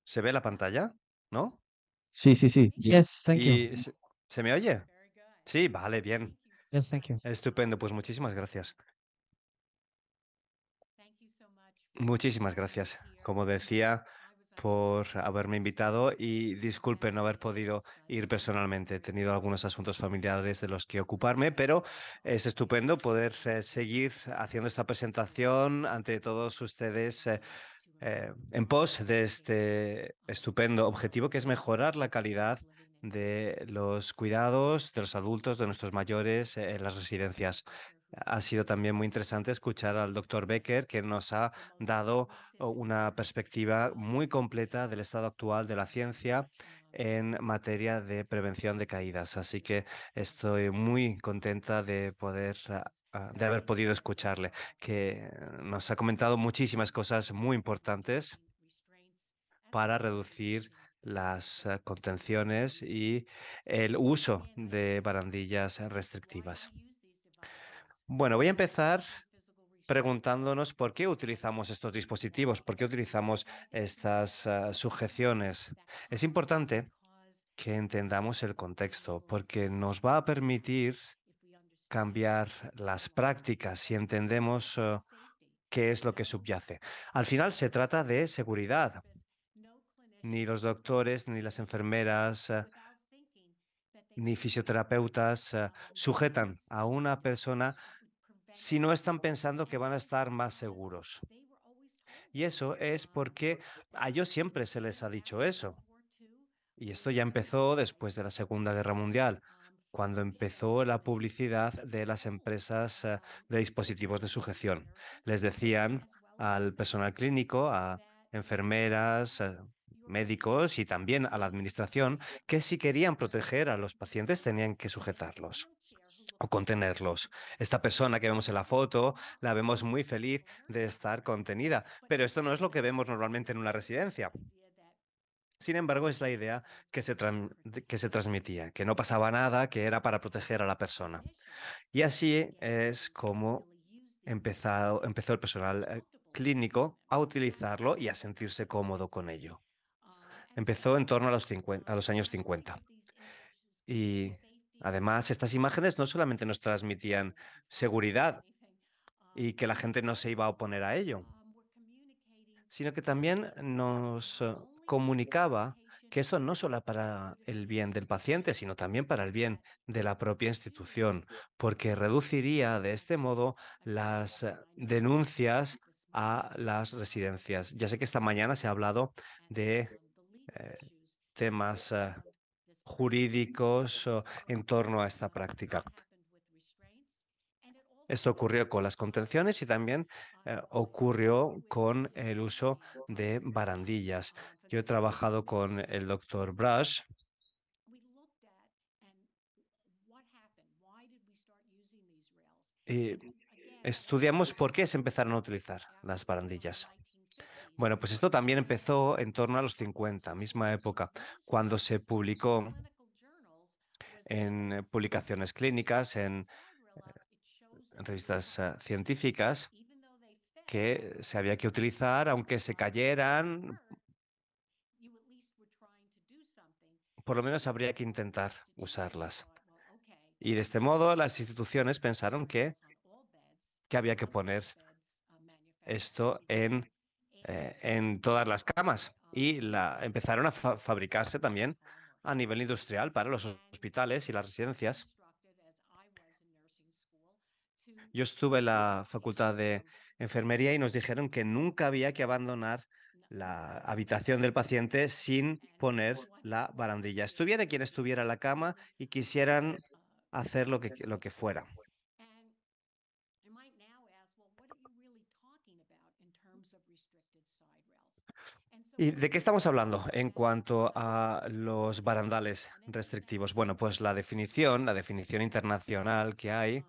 ¿Se ve la pantalla? ¿No? Sí, sí, sí. Se, me oye? Sí, vale, bien. Estupendo, pues muchísimas gracias. Muchísimas gracias. Como decía, por haberme invitado y disculpe no haber podido ir personalmente. He tenido algunos asuntos familiares de los que ocuparme, pero es estupendo poder eh, seguir haciendo esta presentación ante todos ustedes. Eh, eh, en pos de este estupendo objetivo que es mejorar la calidad de los cuidados de los adultos, de nuestros mayores en las residencias. Ha sido también muy interesante escuchar al doctor Becker, que nos ha dado una perspectiva muy completa del estado actual de la ciencia en materia de prevención de caídas. Así que estoy muy contenta de poder ah, ah, de haber podido escucharle, que nos ha comentado muchísimas cosas muy importantes para reducir las ah, contenciones y el uso de barandillas restrictivas. Bueno, voy a empezar preguntándonos por qué utilizamos estos dispositivos, por qué utilizamos estas ah, sujeciones. Es importante que entendamos el contexto, porque nos va a permitir cambiar las prácticas si entendemos ah, qué es lo que subyace. Al final se trata de seguridad. Ni los doctores, ni las enfermeras, ah, ni fisioterapeutas sujetan a una persona si no están pensando que van a estar más seguros. Y eso es porque a ellos siempre se les ha dicho eso. Y esto ya empezó después de la Segunda Guerra Mundial, cuando empezó la publicidad de las empresas eh, de dispositivos de sujeción. Les decían al personal clínico, a enfermeras, eh, médicos y también a la administración que si querían proteger a los pacientes tenían que sujetarlos o contenerlos. Esta persona que vemos en la foto la vemos muy feliz de estar contenida, pero esto no es lo que vemos normalmente en una residencia. Sin embargo, es la idea que se, que se transmitía, que no pasaba nada, que era para proteger a la persona. Y así es como empezado, empezó el personal eh, clínico a utilizarlo y a sentirse cómodo con ello. Empezó en torno a los, a los años 50. Y Además, estas imágenes no solamente nos transmitían seguridad y que la gente no se iba a oponer a ello, sino que también nos eh, comunicaba que esto no solo para el bien del paciente, sino también para el bien de la propia institución, porque reduciría de este modo las eh, denuncias a las residencias. Ya sé que esta mañana se ha hablado de eh, temas jurídicos en torno a esta práctica. Esto ocurrió con las contenciones y también eh, ocurrió con el uso de barandillas. Yo he trabajado con el doctor Brush y estudiamos por qué se empezaron a utilizar las barandillas. Bueno, pues esto también empezó en torno a los 50, misma época, cuando se publicó en publicaciones clínicas, en, revistas eh, científicas, que se había que utilizar, aunque se cayeran, por lo menos habría que intentar usarlas. Y de este modo las instituciones pensaron que había que poner esto en eh, en todas las camas y empezaron a fabricarse también ah. a nivel industrial para los hospitales y las residencias. Yo estuve en la facultad de enfermería y nos dijeron que nunca había que abandonar la habitación del paciente sin poner la barandilla. Estuviera quien estuviera en la cama y quisieran hacer lo lo que fuera. ¿Y de qué estamos hablando en cuanto a los barandales restrictivos? Bueno, pues la definición, la definición internacional que hay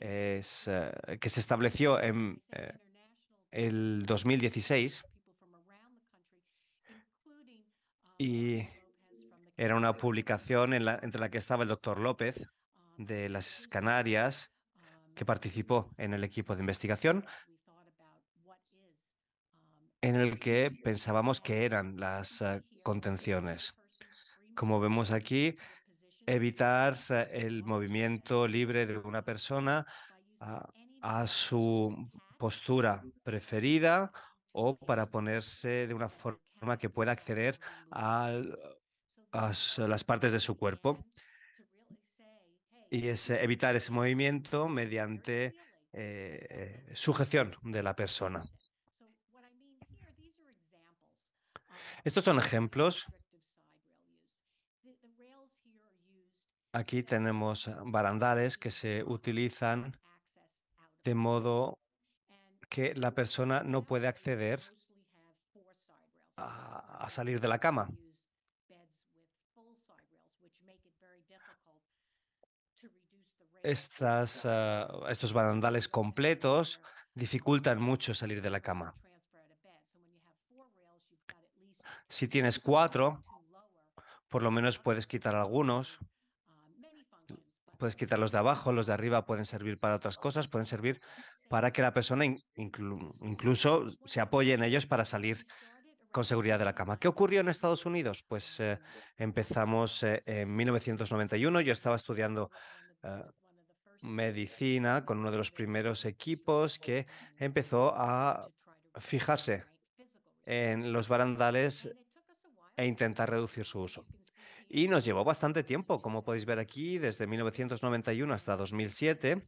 es eh, que se estableció en eh, el 2016 y era una publicación entre la que estaba el doctor López de las Canarias, que participó en el equipo de investigación, en el que pensábamos que eran las eh, contenciones. Como vemos aquí, evitar eh, el movimiento libre de una persona a, su postura preferida o para ponerse de una forma que pueda acceder a, las partes de su cuerpo. Y es evitar ese movimiento mediante eh, sujeción de la persona. Estos son ejemplos. Aquí tenemos eh, barandales que se utilizan de modo que la persona no puede acceder a, salir de la cama. Estas, eh, estos barandales completos dificultan mucho salir de la cama. Si tienes cuatro, por lo menos puedes quitar algunos. Puedes quitar los de abajo, los de arriba pueden servir para otras cosas, pueden servir para que la persona incluso se apoye en ellos para salir con seguridad de la cama. ¿Qué ocurrió en Estados Unidos? Pues eh, empezamos eh, en 1991, yo estaba estudiando eh, medicina con uno de los primeros equipos que empezó a fijarse en los barandales e intentar reducir su uso. Y nos llevó bastante tiempo, como podéis ver aquí, desde 1991 hasta 2007.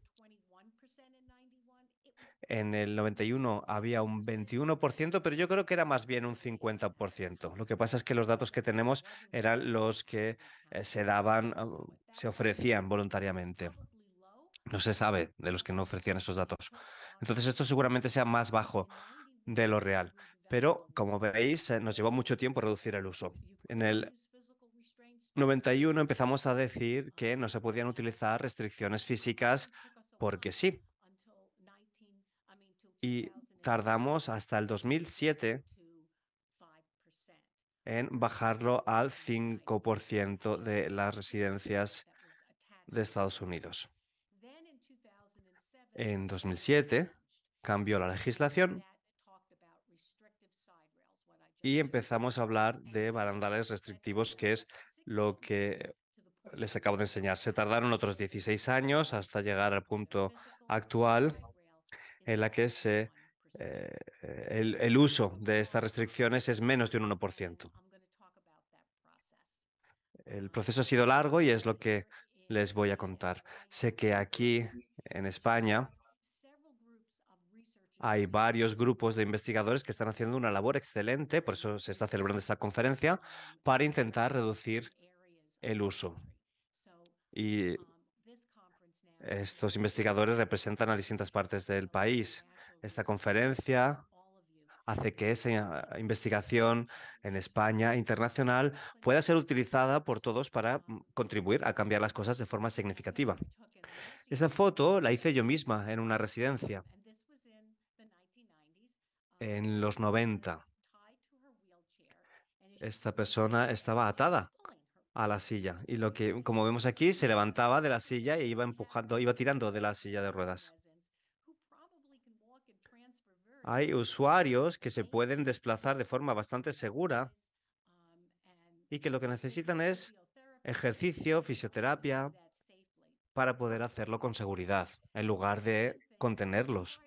En el 91 había un 21%, pero yo creo que era más bien un 50%. Lo que pasa es que los datos que tenemos eran los que eh, se daban, eh, se ofrecían voluntariamente. No se sabe de los que no ofrecían esos datos. Entonces esto seguramente sea más bajo de lo real pero como veis eh, nos llevó mucho tiempo reducir el uso. En el 91 empezamos a decir que no se podían utilizar restricciones físicas porque sí. Y tardamos hasta el 2007 en bajarlo al 5% de las residencias de Estados Unidos. En 2007 cambió la legislación y empezamos a hablar de barandales restrictivos, que es lo que les acabo de enseñar. Se tardaron otros 16 años hasta llegar al punto actual en la que eh, el uso de estas restricciones es menos de un 1%. El proceso ha sido largo y es lo que les voy a contar. Sé que aquí en España hay varios grupos de investigadores que están haciendo una labor excelente, por eso se está celebrando esta conferencia, para intentar reducir el uso. Y estos investigadores representan a distintas partes del país. Esta conferencia hace que esa investigación en España internacional pueda ser utilizada por todos para mm, contribuir a cambiar las cosas de forma significativa. Esa foto la hice yo misma en una residencia en los 90. Esta persona estaba atada a la silla y lo que, como vemos aquí, se levantaba de la silla e iba empujando, iba tirando de la silla de ruedas. Hay usuarios que se pueden desplazar de forma bastante segura y que lo que necesitan es ejercicio, fisioterapia, para poder hacerlo con seguridad, en lugar de contenerlos.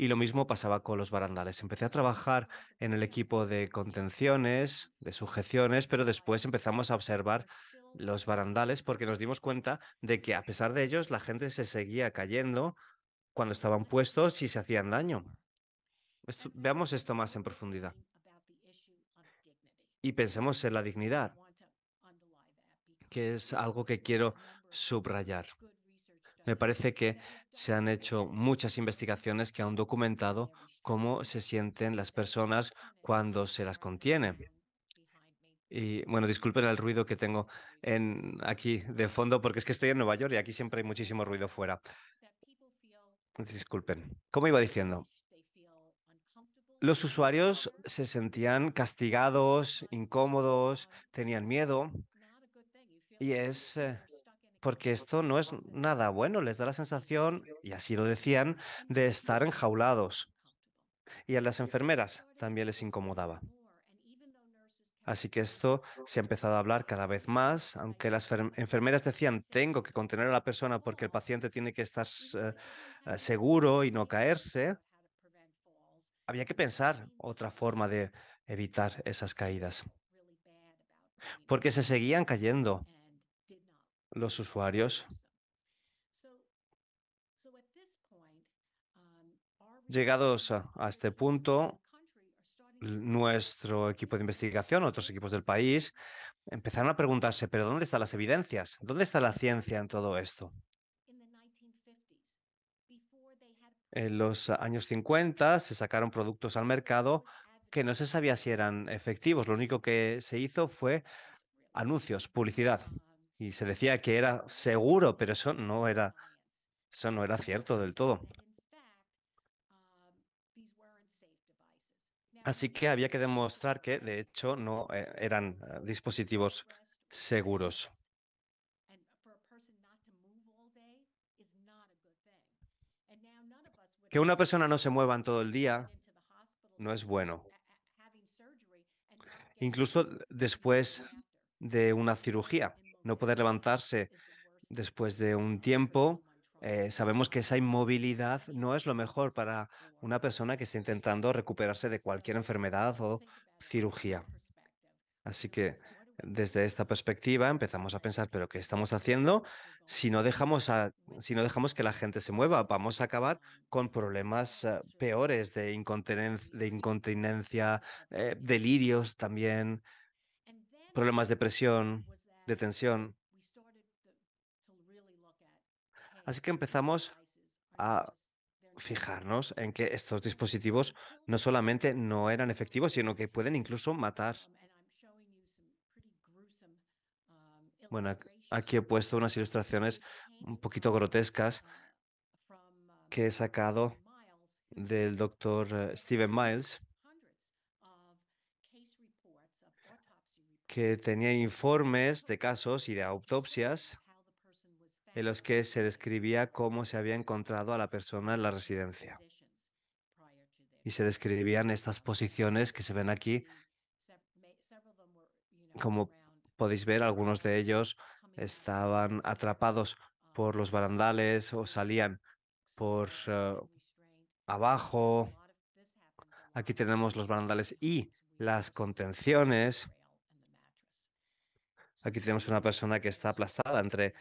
Y lo mismo pasaba con los barandales. Empecé a trabajar en el equipo de contenciones, de sujeciones, pero después empezamos a observar los barandales porque nos dimos cuenta de que a pesar de ellos la gente se seguía cayendo cuando estaban puestos y se hacían daño. veamos esto más en profundidad. Y pensemos en la dignidad, que es algo que quiero subrayar. Me parece que se han hecho muchas investigaciones que han documentado cómo se sienten las personas cuando se las contiene. Y bueno, disculpen el ruido que tengo en, aquí de fondo, porque es que estoy en Nueva York y aquí siempre hay muchísimo ruido fuera. Disculpen. ¿cómo iba diciendo, los usuarios se sentían castigados, incómodos, tenían miedo y es eh, porque esto no es nada bueno, les da la sensación, y así lo decían, de estar enjaulados. Y a las enfermeras también les incomodaba. Así que esto se ha empezado a hablar cada vez más, aunque las enfermeras decían, tengo que contener a la persona porque el paciente tiene que estar eh, eh, seguro y no caerse, había que pensar otra forma de evitar esas caídas, porque se seguían cayendo los usuarios. Llegados a, este punto, nuestro equipo de investigación, otros equipos del país, empezaron a preguntarse, pero ¿dónde están las evidencias? ¿Dónde está la ciencia en todo esto? En los años 50 se sacaron productos al mercado que no se sabía si eran efectivos. Lo único que se hizo fue anuncios, publicidad y se decía que era seguro, pero eso no era, eso no era cierto del todo. Um, Así que había que demostrar que, de hecho, no eh, eran eh, dispositivos seguros. Que una persona no se mueva en todo el día no es bueno. Incluso después de una cirugía no poder levantarse después de un tiempo, eh, sabemos que esa inmovilidad no es lo mejor para una persona que está intentando recuperarse de cualquier enfermedad o cirugía. Así que desde esta perspectiva empezamos a pensar, pero ¿qué estamos haciendo? Si no dejamos, si no dejamos que la gente se mueva, vamos a acabar con problemas eh, peores de, incontinencia, eh, delirios también, problemas de presión de Así que empezamos a fijarnos en que estos dispositivos no solamente no eran efectivos, sino que pueden incluso matar. Um, bueno, aquí he puesto unas ilustraciones un poquito grotescas uh, um, que he sacado del doctor Steven Miles que tenía informes de casos y de autopsias en los que se describía cómo se había encontrado a la persona en la residencia. Y se describían estas posiciones que se ven aquí. Como podéis ver, algunos de ellos estaban atrapados por los barandales o salían por eh, abajo. Aquí tenemos los barandales y las contenciones. Aquí tenemos una persona que está aplastada entre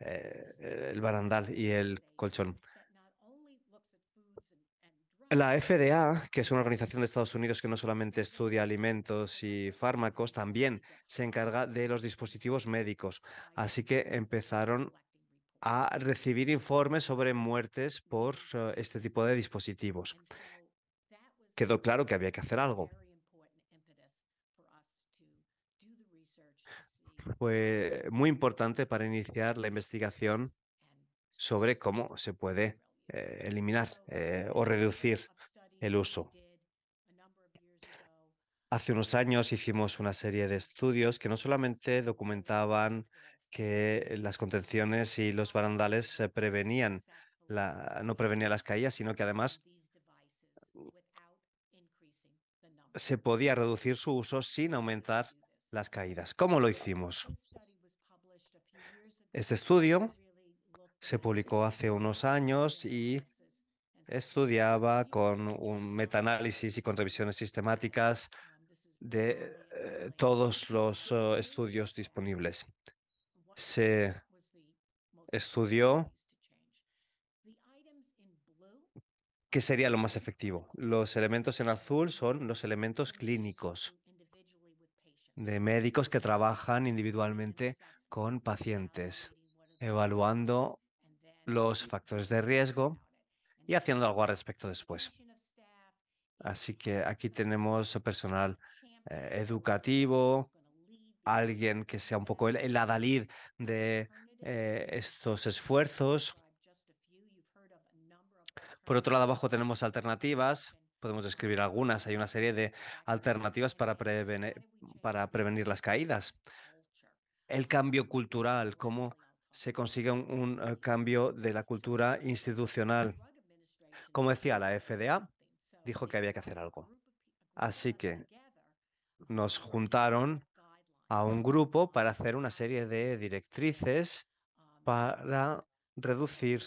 eh, el barandal y el colchón. La FDA, que es una organización de Estados Unidos que no solamente estudia alimentos y fármacos, también se encarga de los dispositivos médicos. Así que empezaron a recibir informes sobre muertes por eh, este tipo de dispositivos. Quedó claro que había que hacer algo. fue muy importante para iniciar la investigación sobre cómo se puede eh, eliminar eh, o reducir el uso. Hace unos años hicimos una serie de estudios que no solamente documentaban que las contenciones y los barandales prevenían no prevenían las caídas, sino que además se podía reducir su uso sin aumentar las caídas. ¿Cómo lo hicimos? Este estudio se publicó hace unos años y estudiaba con un metaanálisis y con revisiones sistemáticas de eh, todos los eh, estudios disponibles. Se estudió qué sería lo más efectivo. Los elementos en azul son los elementos clínicos de médicos que trabajan individualmente con pacientes, evaluando los factores de riesgo y haciendo algo al respecto después. Así que aquí tenemos personal eh, educativo, alguien que sea un poco el, adalid de eh, estos esfuerzos. Por otro lado, abajo tenemos alternativas podemos describir algunas. Hay una serie de alternativas para, prevenir, para prevenir las caídas. El cambio cultural, cómo se consigue un eh, cambio de la cultura institucional. Como decía, la FDA dijo que había que hacer algo. Así que nos juntaron a un grupo para hacer una serie de directrices para reducir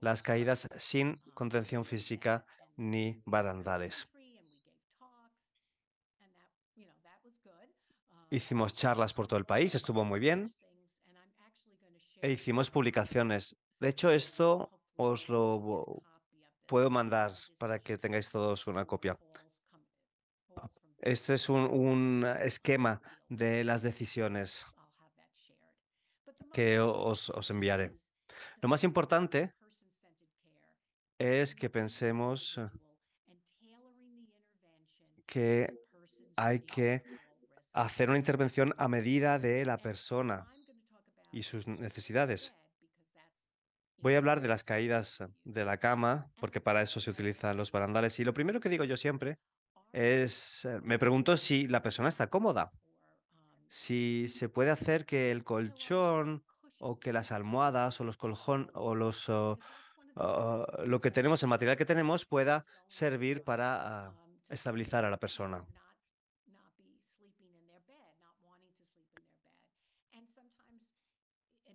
las caídas sin contención física ni barandales. Hicimos charlas por todo el país, estuvo muy bien. E hicimos publicaciones. De hecho, esto os lo puedo mandar para que tengáis todos una copia. Este es un, esquema de las decisiones que os enviaré. Lo más importante es que pensemos que hay que hacer una intervención a medida de la persona y sus necesidades. Voy a hablar de las caídas de la cama, porque para eso se utilizan los barandales. Y lo primero que digo yo siempre es, eh, me pregunto si la persona está cómoda, um, si se puede hacer que el colchón o que las almohadas o los, coljones o los lo que tenemos, el material que tenemos, pueda servir para ah, estabilizar a la persona.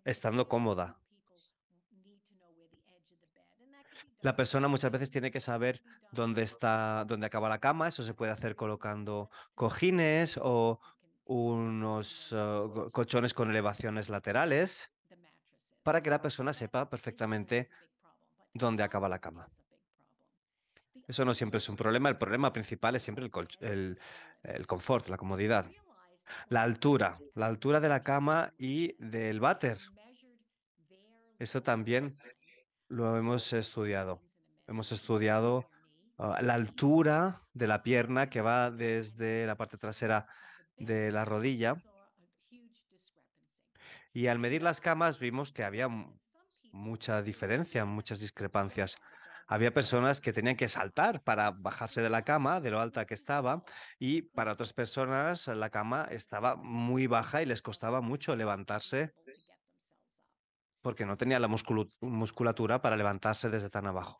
Estando cómoda. La persona muchas veces tiene que saber dónde está, dónde acaba la cama. Eso se puede hacer colocando cojines o unos ah, colchones con elevaciones laterales para que la persona sepa perfectamente dónde acaba la cama. Eso no siempre es un problema. El problema principal es siempre el, confort, la comodidad. La altura, la altura de la cama y del váter. Eso también lo hemos estudiado. Hemos estudiado ah, la altura de la pierna que va desde la parte trasera de la rodilla. Y al medir las camas vimos que había mucha diferencia, muchas discrepancias. Había personas que tenían que saltar para bajarse de la cama, de lo alta que estaba, y para otras personas la cama estaba muy baja y les costaba mucho levantarse porque no tenía la musculatura para levantarse desde tan abajo.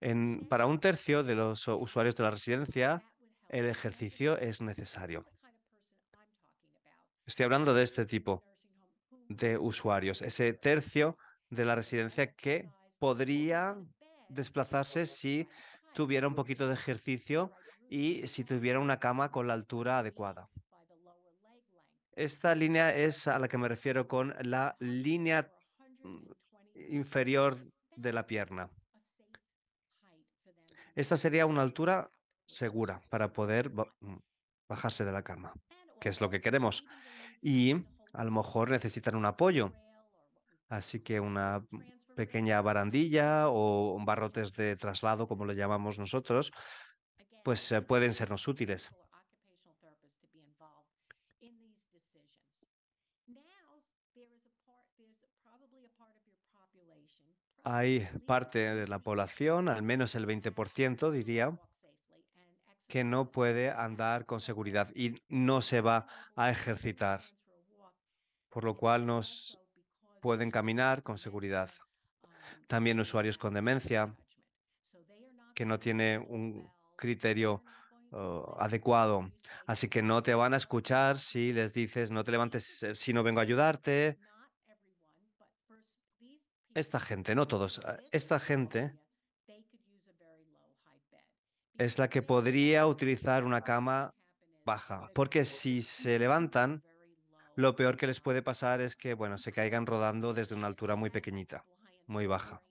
En, para un tercio de los usuarios de la residencia, el ejercicio es necesario. Estoy hablando de este tipo de usuarios, ese tercio de la residencia que podría desplazarse si tuviera un poquito de ejercicio y si tuviera una cama con la altura adecuada. Esta línea es a la que me refiero con la línea mm, inferior de la pierna. Esta sería una altura segura para poder mm, bajarse de la cama, que es lo que queremos. Y a lo mejor necesitan un apoyo. Así que una pequeña barandilla o barrotes de traslado, como lo llamamos nosotros, pues eh, pueden sernos útiles. Hay parte de la población, al menos el 20% diría, que no puede andar con seguridad y no se va a ejercitar por lo cual nos pueden caminar con seguridad. También usuarios con demencia, que no tiene un criterio oh, adecuado. Así que no te van a escuchar si les dices, no te levantes eh, si no vengo a ayudarte. Esta gente, no todos, ah, esta gente es la que podría utilizar una cama baja, porque si se levantan, lo peor que les puede pasar es que, bueno, se caigan rodando desde una altura muy pequeñita, muy baja.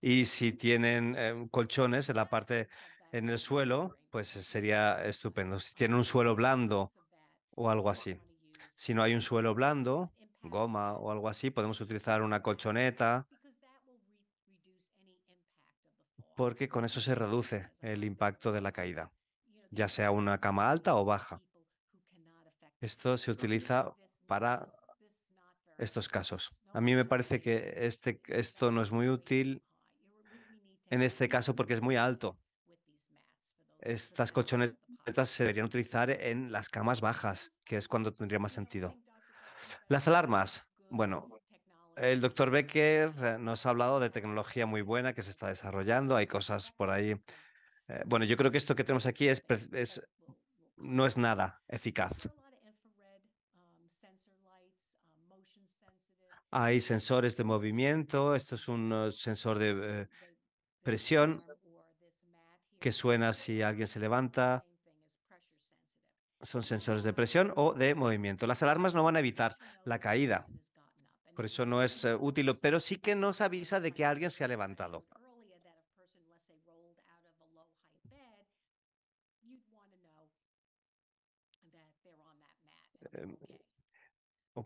Y si tienen em, colchones en la parte, en el suelo, pues sería estupendo. Si tienen un suelo blando o algo así. Si no hay un suelo blando, goma o algo así, podemos utilizar una colchoneta porque con eso se reduce el impacto de la caída ya sea una cama alta o baja. Esto se utiliza para estos casos. A mí me parece que este, esto no es muy útil en este caso porque es muy alto. Estas colchonetas se deberían utilizar en las camas bajas, que es cuando tendría más sentido. Las alarmas. Bueno, el doctor Becker nos ha hablado de tecnología muy buena que se está desarrollando. Hay cosas por ahí eh, bueno, yo creo que esto que tenemos aquí es, no es nada eficaz. Um, um, Hay um, sensores de movimiento, esto es un uh, sensor de eh, presión que suena si alguien se levanta. Son sensores de presión o de movimiento. Las alarmas no van a evitar la caída, por eso no es eh, útil, pero sí que nos avisa de que alguien se ha levantado.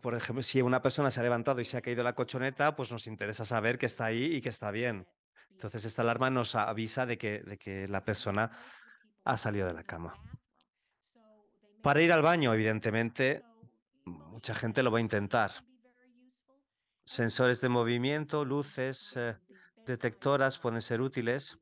por ejemplo, si una persona se ha levantado y se ha caído la cochoneta, pues nos interesa saber que está ahí y que está bien. Entonces esta alarma nos avisa de que, que la persona ha salido de la cama. Para ir al baño, evidentemente, mucha gente lo va a intentar. Sensores de movimiento, luces, eh, detectoras pueden ser útiles.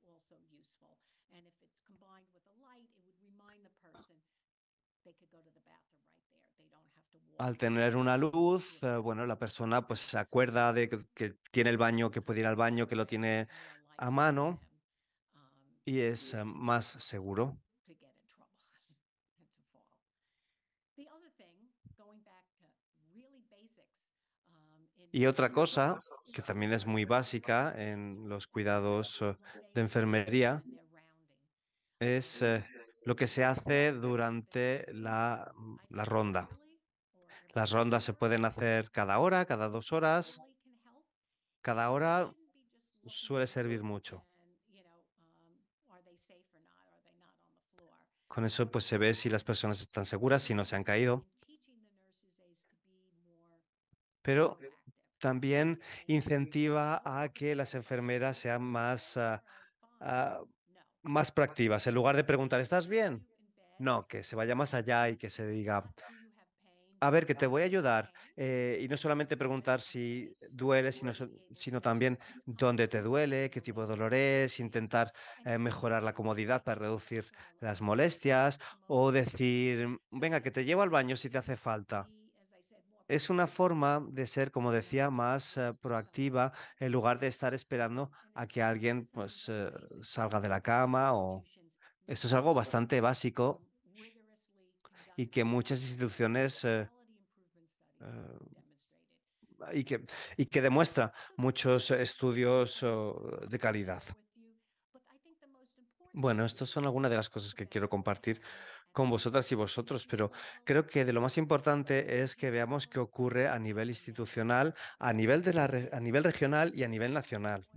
Al tener una luz, eh, bueno, la persona pues se acuerda de que, tiene el baño, que puede ir al baño, que lo tiene a mano y es eh, más seguro. Y otra cosa que también es muy básica en los cuidados eh, de enfermería es lo que se hace durante la ronda. Las rondas se pueden hacer cada hora, cada dos horas. Cada hora suele servir mucho. Um, Con eso pues se ve si las personas están seguras, si no se han caído. Pero también incentiva a que las enfermeras sean más, ah, ah, más proactivas. En lugar de preguntar, ¿estás bien? No, que se vaya más allá y que se diga, a ver, que te voy a ayudar. Eh, y no solamente preguntar si duele, sino, sino, también dónde te duele, qué tipo de dolor es, intentar eh, mejorar la comodidad para reducir las molestias o decir, venga, que te llevo al baño si te hace falta. Es una forma de ser, como decía, más eh, proactiva en lugar de estar esperando a que alguien pues, salga de la cama o... Esto es algo bastante básico y que muchas instituciones eh, eh, y, que, y demuestra muchos estudios oh, de calidad. Bueno, estas son algunas de las cosas que quiero compartir con vosotras y vosotros, pero creo que de lo más importante es que veamos qué ocurre a nivel institucional, a nivel, de la, a nivel regional y a nivel nacional.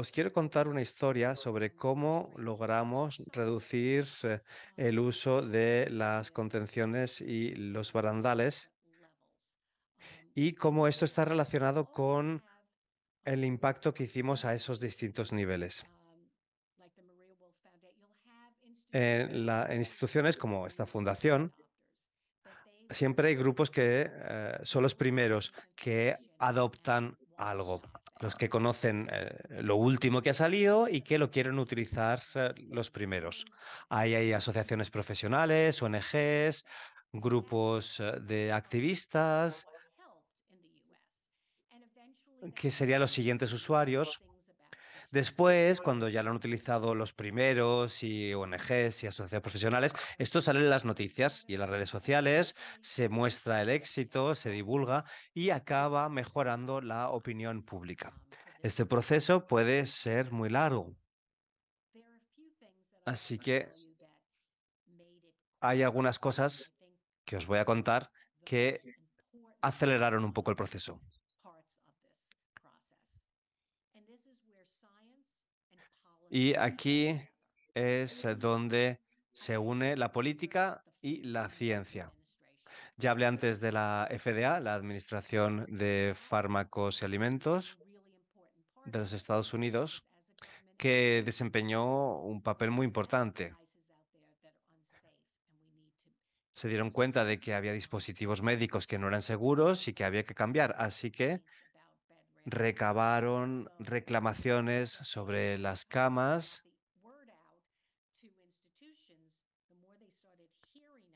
Os quiero contar una historia sobre cómo logramos reducir eh, el uso de las contenciones y los barandales y cómo esto está relacionado con el impacto que hicimos a esos distintos niveles. En, instituciones como esta fundación, siempre hay grupos que eh, son los primeros que adoptan algo los que conocen eh, lo último que ha salido y que lo quieren utilizar eh, los primeros. Ahí hay asociaciones profesionales, ONGs, grupos eh, de activistas, que serían los siguientes usuarios. Después, cuando ya lo han utilizado los primeros y ONGs y asociaciones profesionales, esto sale en las noticias y en las redes sociales, se muestra el éxito, se divulga y acaba mejorando la opinión pública. Este proceso puede ser muy largo. Así que hay algunas cosas que os voy a contar que aceleraron un poco el proceso. Y aquí es eh, donde se une la política y la ciencia. Ya hablé antes de la FDA, la Administración de Fármacos y Alimentos de los Estados Unidos, que desempeñó un papel muy importante. Se dieron cuenta de que había dispositivos médicos que no eran seguros y que había que cambiar, así que recabaron reclamaciones sobre las camas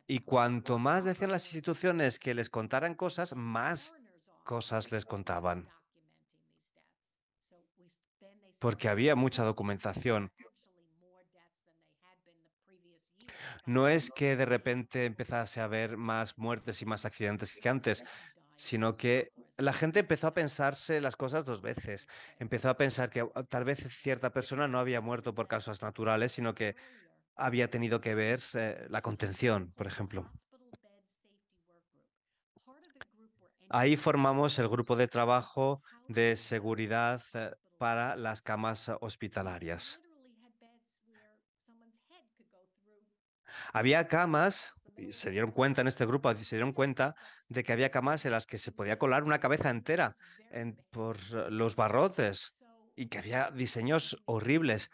y cuanto más decían las instituciones que les contaran cosas, más cosas les contaban. Porque había mucha documentación. No es que de repente empezase a haber más muertes y más accidentes que antes, sino que la gente empezó a pensarse las cosas dos veces. Empezó a pensar que ah, tal vez cierta persona no había muerto por causas naturales, sino que había tenido que ver eh, la contención, por ejemplo. Ahí formamos el grupo de trabajo de seguridad eh, para las camas hospitalarias. Había camas, y se dieron cuenta en este grupo, se dieron cuenta de que había camas en las que se podía colar una cabeza entera por eh, los barrotes y que había diseños horribles.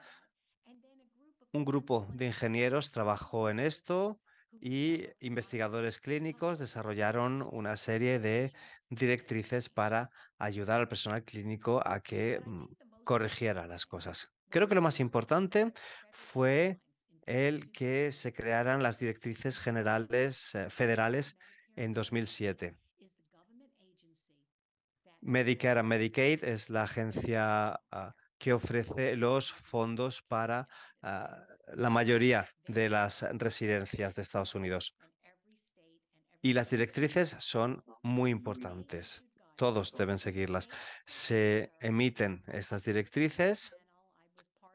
Un grupo de ingenieros trabajó en esto y investigadores clínicos desarrollaron una serie de directrices para ayudar al personal clínico a que mm, corrigiera las cosas. Creo que lo más importante fue el que se crearan las directrices generales eh, federales en 2007. Medicare and Medicaid es la agencia ah, que ofrece los fondos para ah, la mayoría de las residencias de Estados Unidos. Y las directrices son muy importantes. Todos deben seguirlas. Se emiten estas directrices. Oh,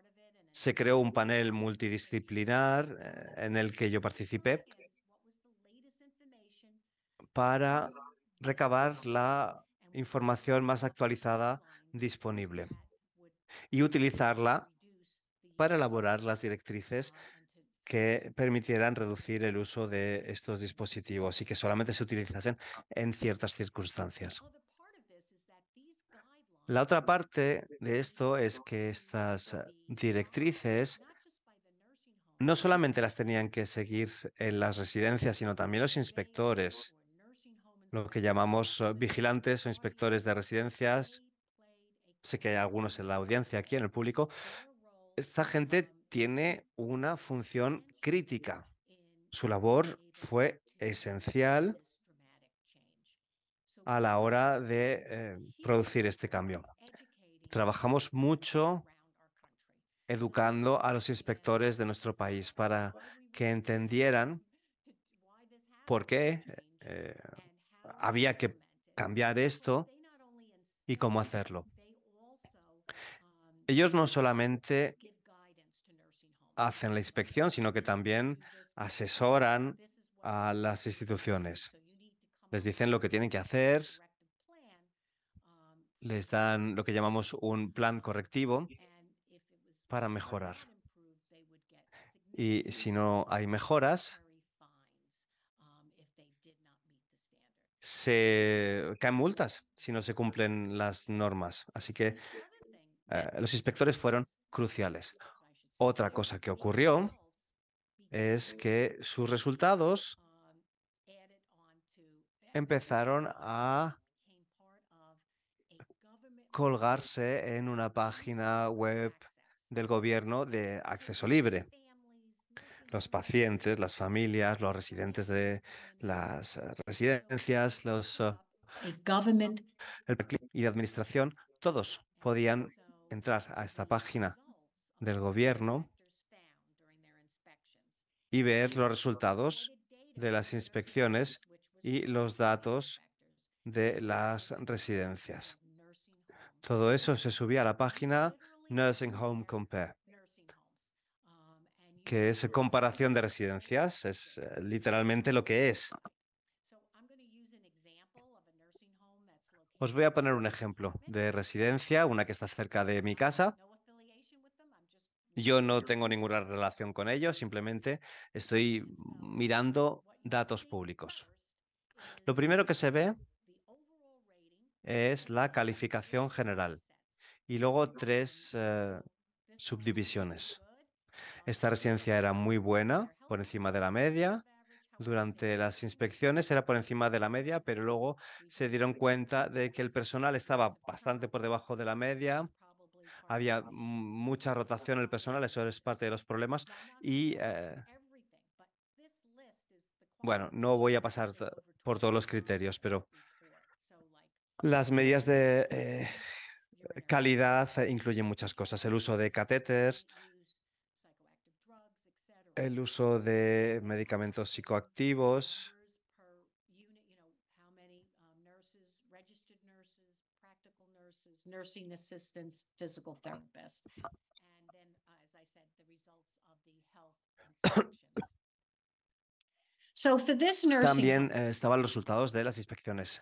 Se creó un panel multidisciplinar eh, en el que yo participé para recabar la información más actualizada disponible y utilizarla para elaborar las directrices que permitieran reducir el uso de estos dispositivos y que solamente se utilizasen en ciertas circunstancias. La otra parte de esto es que estas directrices no solamente las tenían que seguir en las residencias, sino también los inspectores lo que llamamos eh, vigilantes o inspectores de residencias. Sé que hay algunos en la audiencia aquí, en el público. Esta gente tiene una función crítica. Su labor fue esencial a la hora de eh, producir este cambio. Trabajamos mucho educando a los inspectores de nuestro país para que entendieran por qué eh, había que cambiar esto y cómo hacerlo. Ellos no solamente hacen la inspección, sino que también asesoran a las instituciones. Les dicen lo que tienen que hacer, les dan lo que llamamos un plan correctivo para mejorar. Y si no hay mejoras, se caen multas si no se cumplen las normas. Así que pues eh, los inspectores fueron cruciales. Otra cosa que ocurrió es que sus resultados um, empezaron a colgarse en una página web del gobierno de acceso libre los pacientes, las familias, los residentes de las eh, residencias, los eh, y la administración, todos podían entrar a esta página del gobierno y ver los resultados de las inspecciones y los datos de las residencias. Todo eso se subía a la página Nursing Home Compare que es comparación de residencias, es eh, literalmente lo que es. Os voy a poner un ejemplo de residencia, una que está cerca de mi casa. Yo no tengo ninguna relación con ellos, simplemente estoy mirando datos públicos. Lo primero que se ve es la calificación general y luego tres eh, subdivisiones. Esta residencia era muy buena, por encima de la media. Durante las inspecciones era por encima de la media, pero luego se dieron cuenta de que el personal estaba bastante por debajo de la media. Había mucha rotación en el personal, eso es parte de los problemas. Y eh, bueno, no voy a pasar por todos los criterios, pero las medidas de eh, calidad incluyen muchas cosas. El uso de catéteres, el uso de medicamentos psicoactivos, También eh, estaban los resultados de las inspecciones.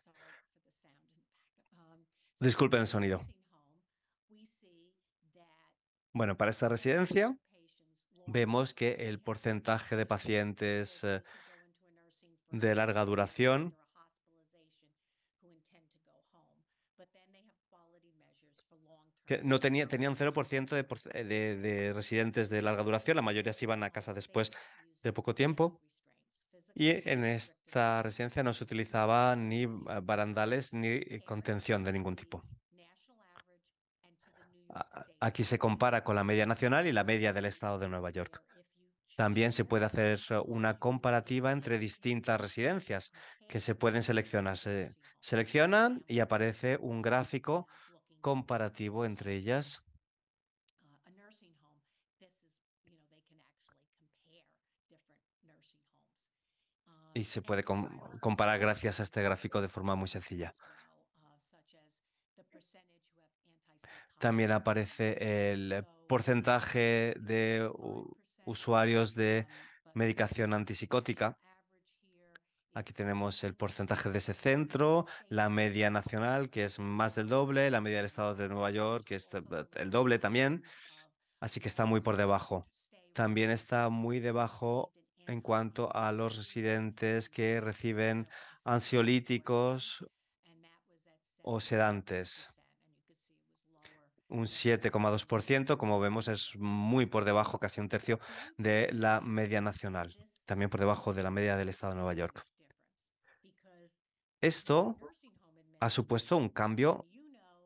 Um, Disculpen el sonido. Bueno, para esta residencia vemos que el porcentaje de pacientes eh, de larga duración que no tenía, un 0% de, de, residentes de larga duración, la mayoría se iban a casa después de poco tiempo. Y en esta residencia no se utilizaba ni eh, barandales ni contención de ningún tipo. Aquí se compara con la media nacional y la media del estado de Nueva York. También se puede hacer una comparativa entre distintas residencias que se pueden seleccionar. Se seleccionan y aparece un gráfico comparativo entre ellas. Y se puede comparar gracias a este gráfico de forma muy sencilla. También aparece el porcentaje de usuarios de medicación antipsicótica. Aquí tenemos el porcentaje de ese centro, la media nacional, que es más del doble, la media del estado de Nueva York, que es el doble también, así que está muy por debajo. También está muy debajo en cuanto a los residentes que reciben ansiolíticos o sedantes un 7,2%, como vemos es muy por debajo, casi un tercio de la media nacional, también por debajo de la media del Estado de Nueva York. Esto ha supuesto un cambio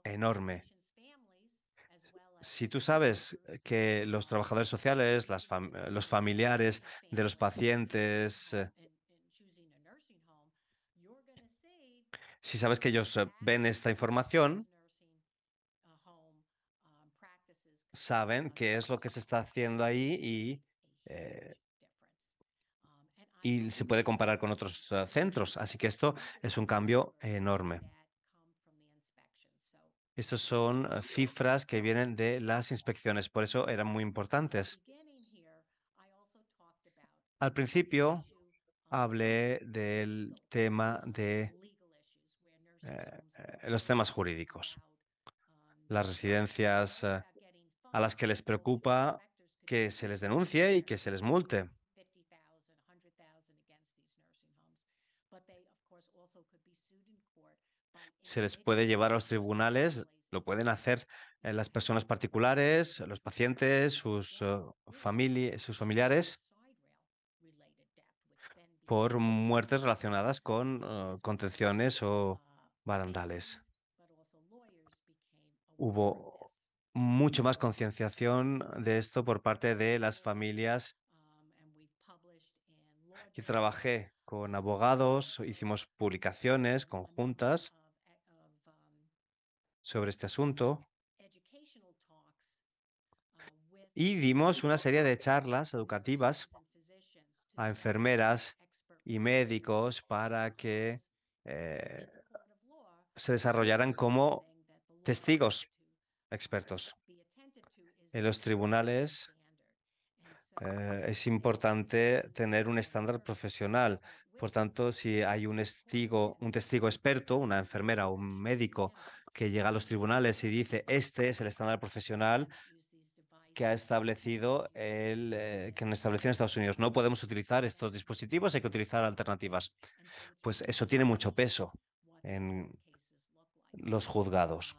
enorme. Si tú sabes que los trabajadores sociales, los familiares de los pacientes, eh, si sabes que ellos eh, ven esta información, saben qué es lo que se está haciendo ahí y, eh, y se puede comparar con otros eh, centros. Así que esto es un cambio enorme. Estas son eh, cifras que vienen de las inspecciones, por eso eran muy importantes. Al principio hablé del tema de los temas jurídicos, las residencias a las que les preocupa que se les denuncie y que se les multe. Se les puede llevar a los tribunales, lo pueden hacer eh, las personas particulares, los pacientes, sus, eh, sus familiares, por muertes relacionadas con eh, contenciones o barandales. Hubo mucho más concienciación de esto por parte de las familias. Y um, trabajé con abogados, hicimos publicaciones conjuntas e, um sobre este asunto um, y dimos una serie de charlas educativas a enfermeras y médicos para que eh, se desarrollaran como testigos expertos. En los tribunales eh, es importante tener un estándar profesional. Por tanto, si hay un testigo, un testigo experto, una enfermera o un médico que llega a los tribunales y dice, este es el estándar profesional que ha establecido el, eh, que han establecido en Estados Unidos. No podemos utilizar estos dispositivos, hay que utilizar alternativas. Pues eso tiene mucho peso en los juzgados.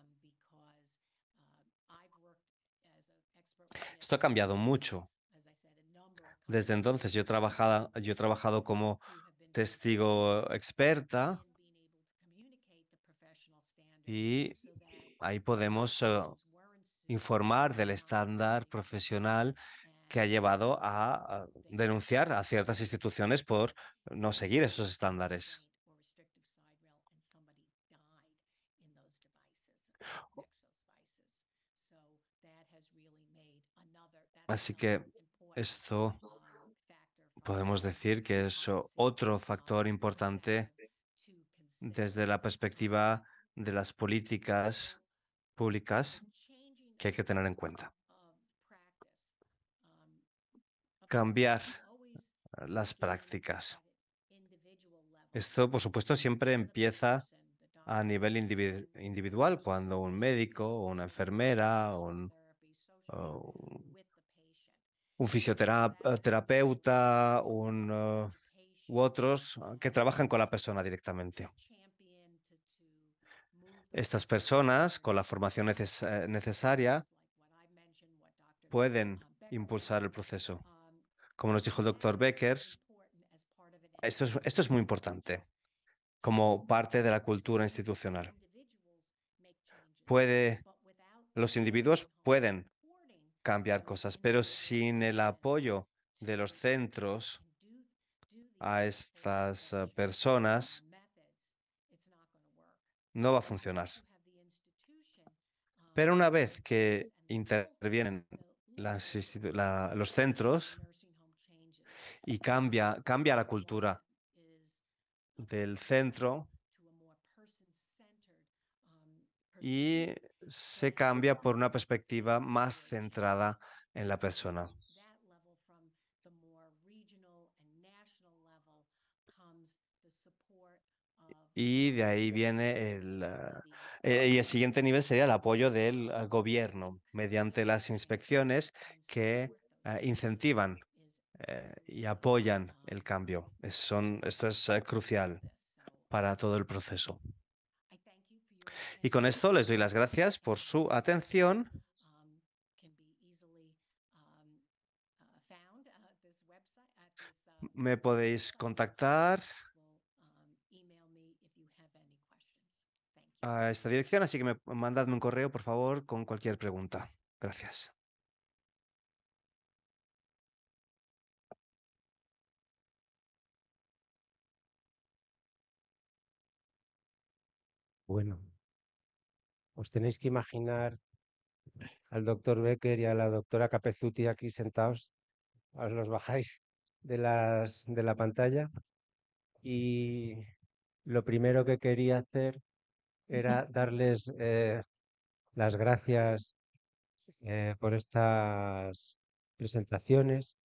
Esto ha cambiado mucho. Desde entonces yo, yo he trabajado como testigo experta y ahí podemos eh, informar del estándar profesional que ha llevado a denunciar a ciertas instituciones por no seguir esos estándares. Así que esto podemos decir que es otro factor importante desde la perspectiva de las políticas públicas que hay que tener en cuenta. Cambiar las prácticas. Esto, por supuesto, siempre empieza a nivel individual, cuando un médico, o una enfermera, un un fisioterapeuta eh, eh, u otros ah, que trabajan con la persona directamente. Estas personas, con la formación eh, necesaria, pueden impulsar el proceso. Como nos dijo el doctor Becker, esto es, esto es muy importante como parte de la cultura institucional. Puede, los individuos pueden cambiar cosas, pero sin el apoyo de los centros a estas eh, personas, no va a funcionar. Pero una vez que intervienen los centros y cambia, cambia la cultura del centro um, y se cambia por una perspectiva más centrada en la persona. Y de ahí viene el... Ah, eh, y el siguiente nivel sería el apoyo del ah, gobierno mediante las inspecciones que ah, incentivan eh, y apoyan el cambio. esto es eh, crucial para todo el proceso. Y con esto les doy las gracias por su atención. Me podéis contactar a esta dirección, así que me, mandadme un correo, por favor, con cualquier pregunta. Gracias. Bueno, os tenéis que imaginar al doctor Becker y a la doctora Capezuti aquí sentados, os los bajáis de, las, de la pantalla y lo primero que quería hacer era darles eh, las gracias eh, por estas presentaciones,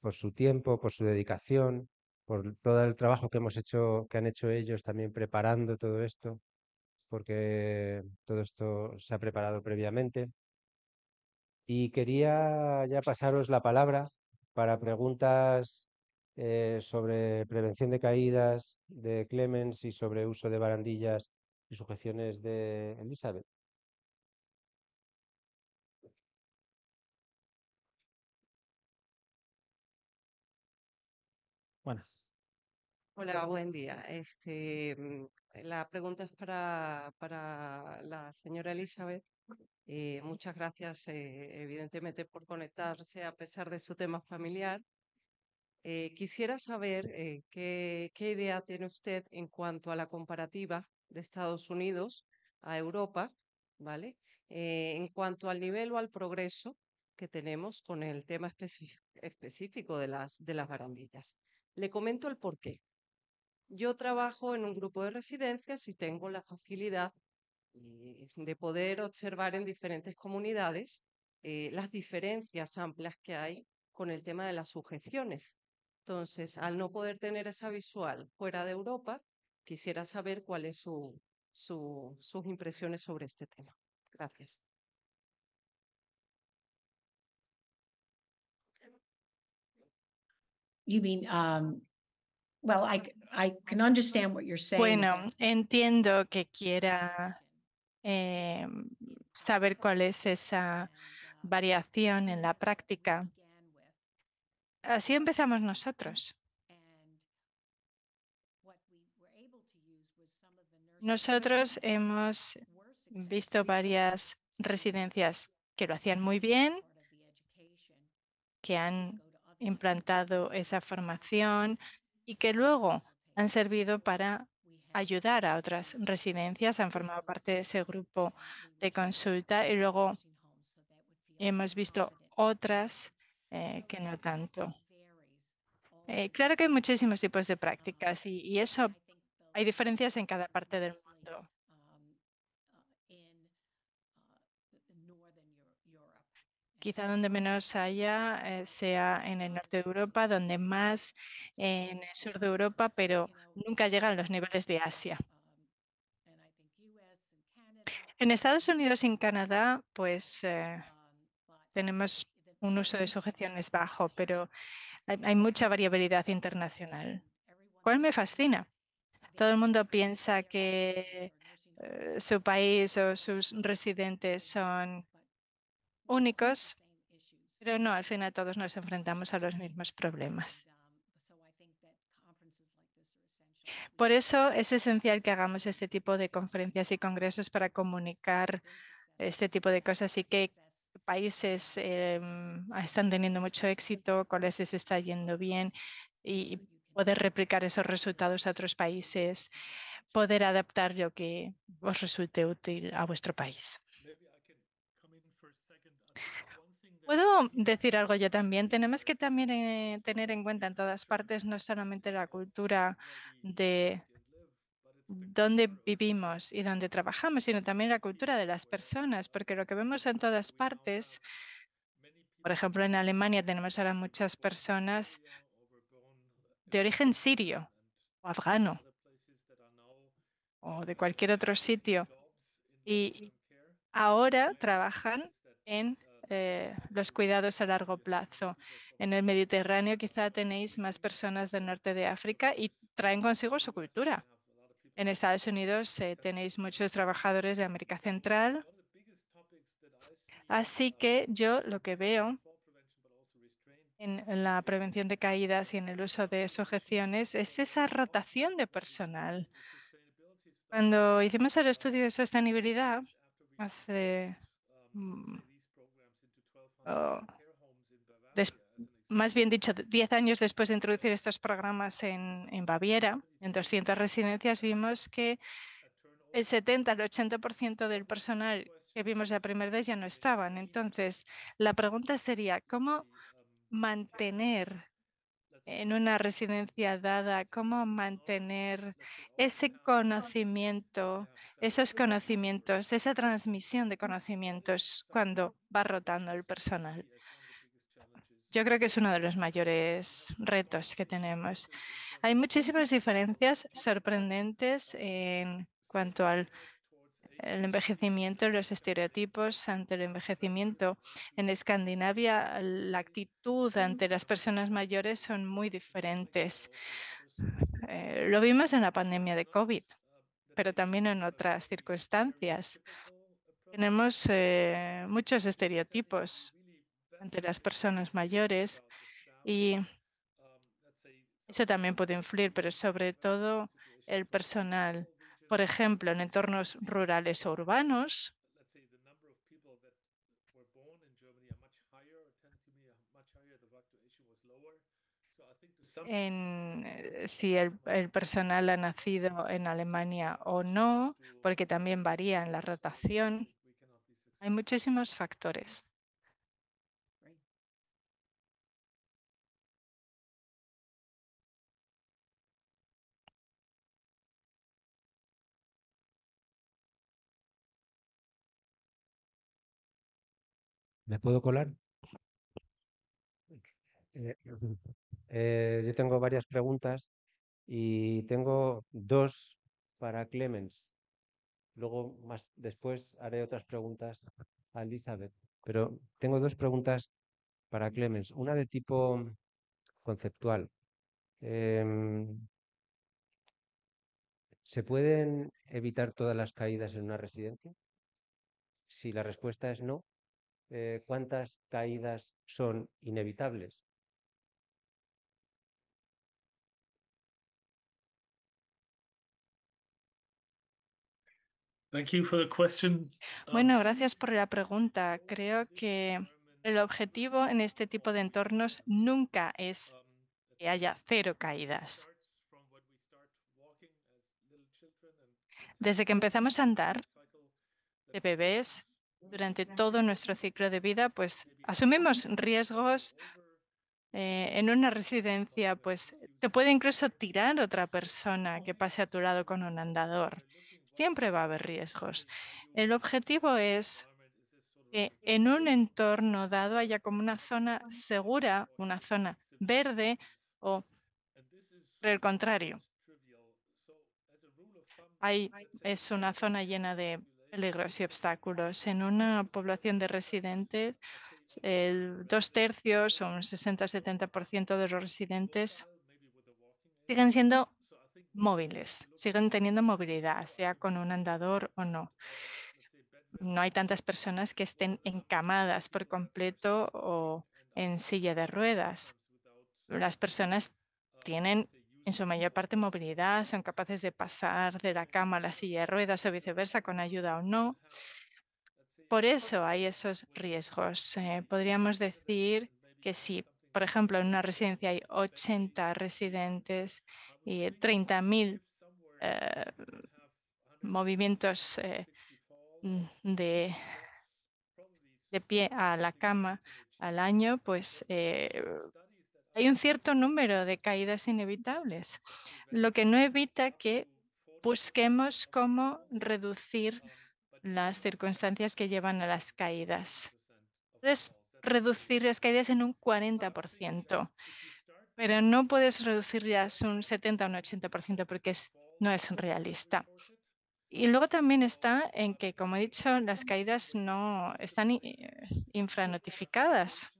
por su tiempo, por su dedicación, por todo el trabajo que hemos hecho, que han hecho ellos también preparando todo esto porque todo esto se ha preparado previamente. Y quería ya pasaros la palabra para preguntas eh, sobre prevención de caídas de Clemens y sobre uso de barandillas y sujeciones de Elizabeth. Buenas. Hola, buen día. Este, mm, la pregunta es para, para la señora Elizabeth. Eh, muchas gracias, eh, evidentemente, por conectarse a pesar de su tema familiar. Eh, quisiera saber qué, idea tiene usted en cuanto a la comparativa de Estados Unidos a Europa, ¿vale? en cuanto al nivel o al progreso que tenemos con el tema específico de las, de las barandillas. Le comento el porqué. Yo trabajo en un grupo de residencias y tengo la facilidad eh, de poder observar en diferentes comunidades eh, las diferencias amplias que hay con el tema de las sujeciones. Entonces, al no poder tener esa visual fuera de Europa, quisiera saber cuáles son sus impresiones sobre este tema. Gracias. Um, bueno, entiendo que quiera em, saber cuál es esa variación en la práctica. Así empezamos nosotros. Nosotros hemos visto varias residencias que lo hacían muy bien, que han implantado esa formación y que luego han servido para ayudar a otras residencias, han formado parte de ese grupo de consulta y luego hemos visto otras eh, que no tanto. Eh, claro que hay muchísimos tipos de prácticas y eso hay diferencias en cada parte del mundo. Quizá donde menos haya eh, sea en el norte de Europa, donde más en el sur de Europa, pero nunca llegan los niveles de Asia. En Estados Unidos y en Canadá, pues eh, tenemos un uso de sujeciones bajo, pero hay, mucha variabilidad internacional. ¿Cuál me fascina? Todo el mundo piensa que eh, su país o sus residentes son únicos, pero no, al final todos nos enfrentamos a los mismos problemas. Por eso es esencial que hagamos este tipo de conferencias y congresos para comunicar este tipo de cosas y qué países em, están teniendo mucho éxito, cuáles les está yendo bien y poder replicar esos resultados a otros países, poder adaptar lo que os resulte útil a vuestro país. Puedo decir algo yo también. Tenemos que también eh, tener en cuenta en todas partes no solamente la cultura de donde vivimos y donde trabajamos, sino también la cultura de las personas, porque lo que vemos en todas partes, por ejemplo, en Alemania tenemos ahora muchas personas de origen sirio o afgano o de cualquier otro sitio y ahora trabajan en eh, los cuidados a largo plazo. En el Mediterráneo quizá tenéis más personas del norte de África y traen consigo su cultura. En Estados Unidos eh, tenéis muchos trabajadores de América Central. Así que yo lo que veo en la prevención de caídas y en el uso de sujeciones es esa rotación de personal. Cuando hicimos el estudio de sostenibilidad hace mm, más bien dicho, 10 años después de introducir estos programas en, Baviera, en 200 residencias, vimos que el 70 al 80% del personal que vimos la primera vez ya no estaban. Entonces, la pregunta sería, ¿cómo mantener pues en una residencia dada, cómo mantener ese conocimiento, esos conocimientos, esa transmisión de conocimientos cuando va rotando el personal. Yo creo que es uno de los mayores retos que tenemos. Hay muchísimas diferencias sorprendentes en cuanto al el envejecimiento, los estereotipos ante el envejecimiento. En Escandinavia, la actitud ante las personas mayores son muy diferentes. Eh, lo vimos en la pandemia de COVID, pero también en otras circunstancias. Tenemos eh, muchos estereotipos ante las personas mayores y eso también puede influir, pero sobre todo el personal por ejemplo, en entornos rurales o urbanos. Eh, si el personal ha nacido en Alemania o no, porque también varía en la rotación. Hay muchísimos factores. ¿Me puedo colar? Eh, eh, yo tengo varias preguntas y tengo dos para Clemens. Luego, más después, haré otras preguntas a Elizabeth. Pero tengo dos preguntas para Clemens. Una de tipo conceptual. Em, ¿Se pueden evitar todas las caídas en una residencia? Si la respuesta es no, eh, cuántas caídas son inevitables. Um, bueno, gracias por la pregunta. Creo que el objetivo en este tipo de entornos nunca es um, que haya cero caídas. Desde que empezamos a andar de bebés, durante todo nuestro ciclo de vida, pues asumimos riesgos eh, en una residencia, pues te puede incluso tirar otra persona que pase a tu lado con un andador. Siempre va a haber riesgos. El objetivo es que en un entorno dado haya como una zona segura, una zona verde o por el contrario. Hay, es una zona llena de peligros y obstáculos. En una población de residentes, el dos tercios o un 60-70% de los residentes siguen siendo móviles, siguen teniendo movilidad, sea con un andador o no. No hay tantas personas que estén encamadas por completo o en silla de ruedas. Las personas tienen en su mayor parte movilidad, son capaces de pasar de la cama a la silla de ruedas o viceversa, con ayuda o no. Por eso hay esos riesgos. Eh, podríamos decir que si, por ejemplo, en una residencia hay 80 residentes y 30.000 eh, movimientos eh, de, de, pie a la cama al año, pues hay un cierto número de caídas inevitables, lo que no evita que busquemos cómo reducir las circunstancias que llevan a las caídas. Puedes reducir las caídas en un 40%, pero no puedes reducirlas un 70 o un 80% porque no es realista. Y luego también está en que, como he dicho, las caídas no están eh, infranotificadas.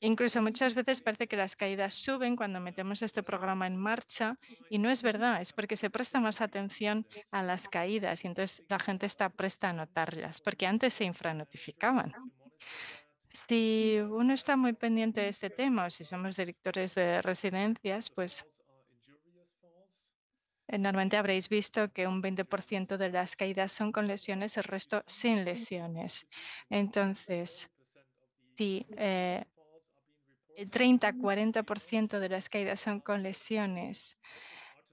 Incluso muchas veces parece que las caídas suben cuando metemos este programa en marcha y no es verdad, es porque se presta más atención a las caídas y entonces la gente está presta a notarlas, porque antes se infranotificaban. Si uno está muy pendiente de este tema o si somos directores de residencias, pues Normalmente habréis visto que un 20% de las caídas son con lesiones, el resto sin lesiones. Entonces, si eh, el eh, 30-40% de las caídas son con lesiones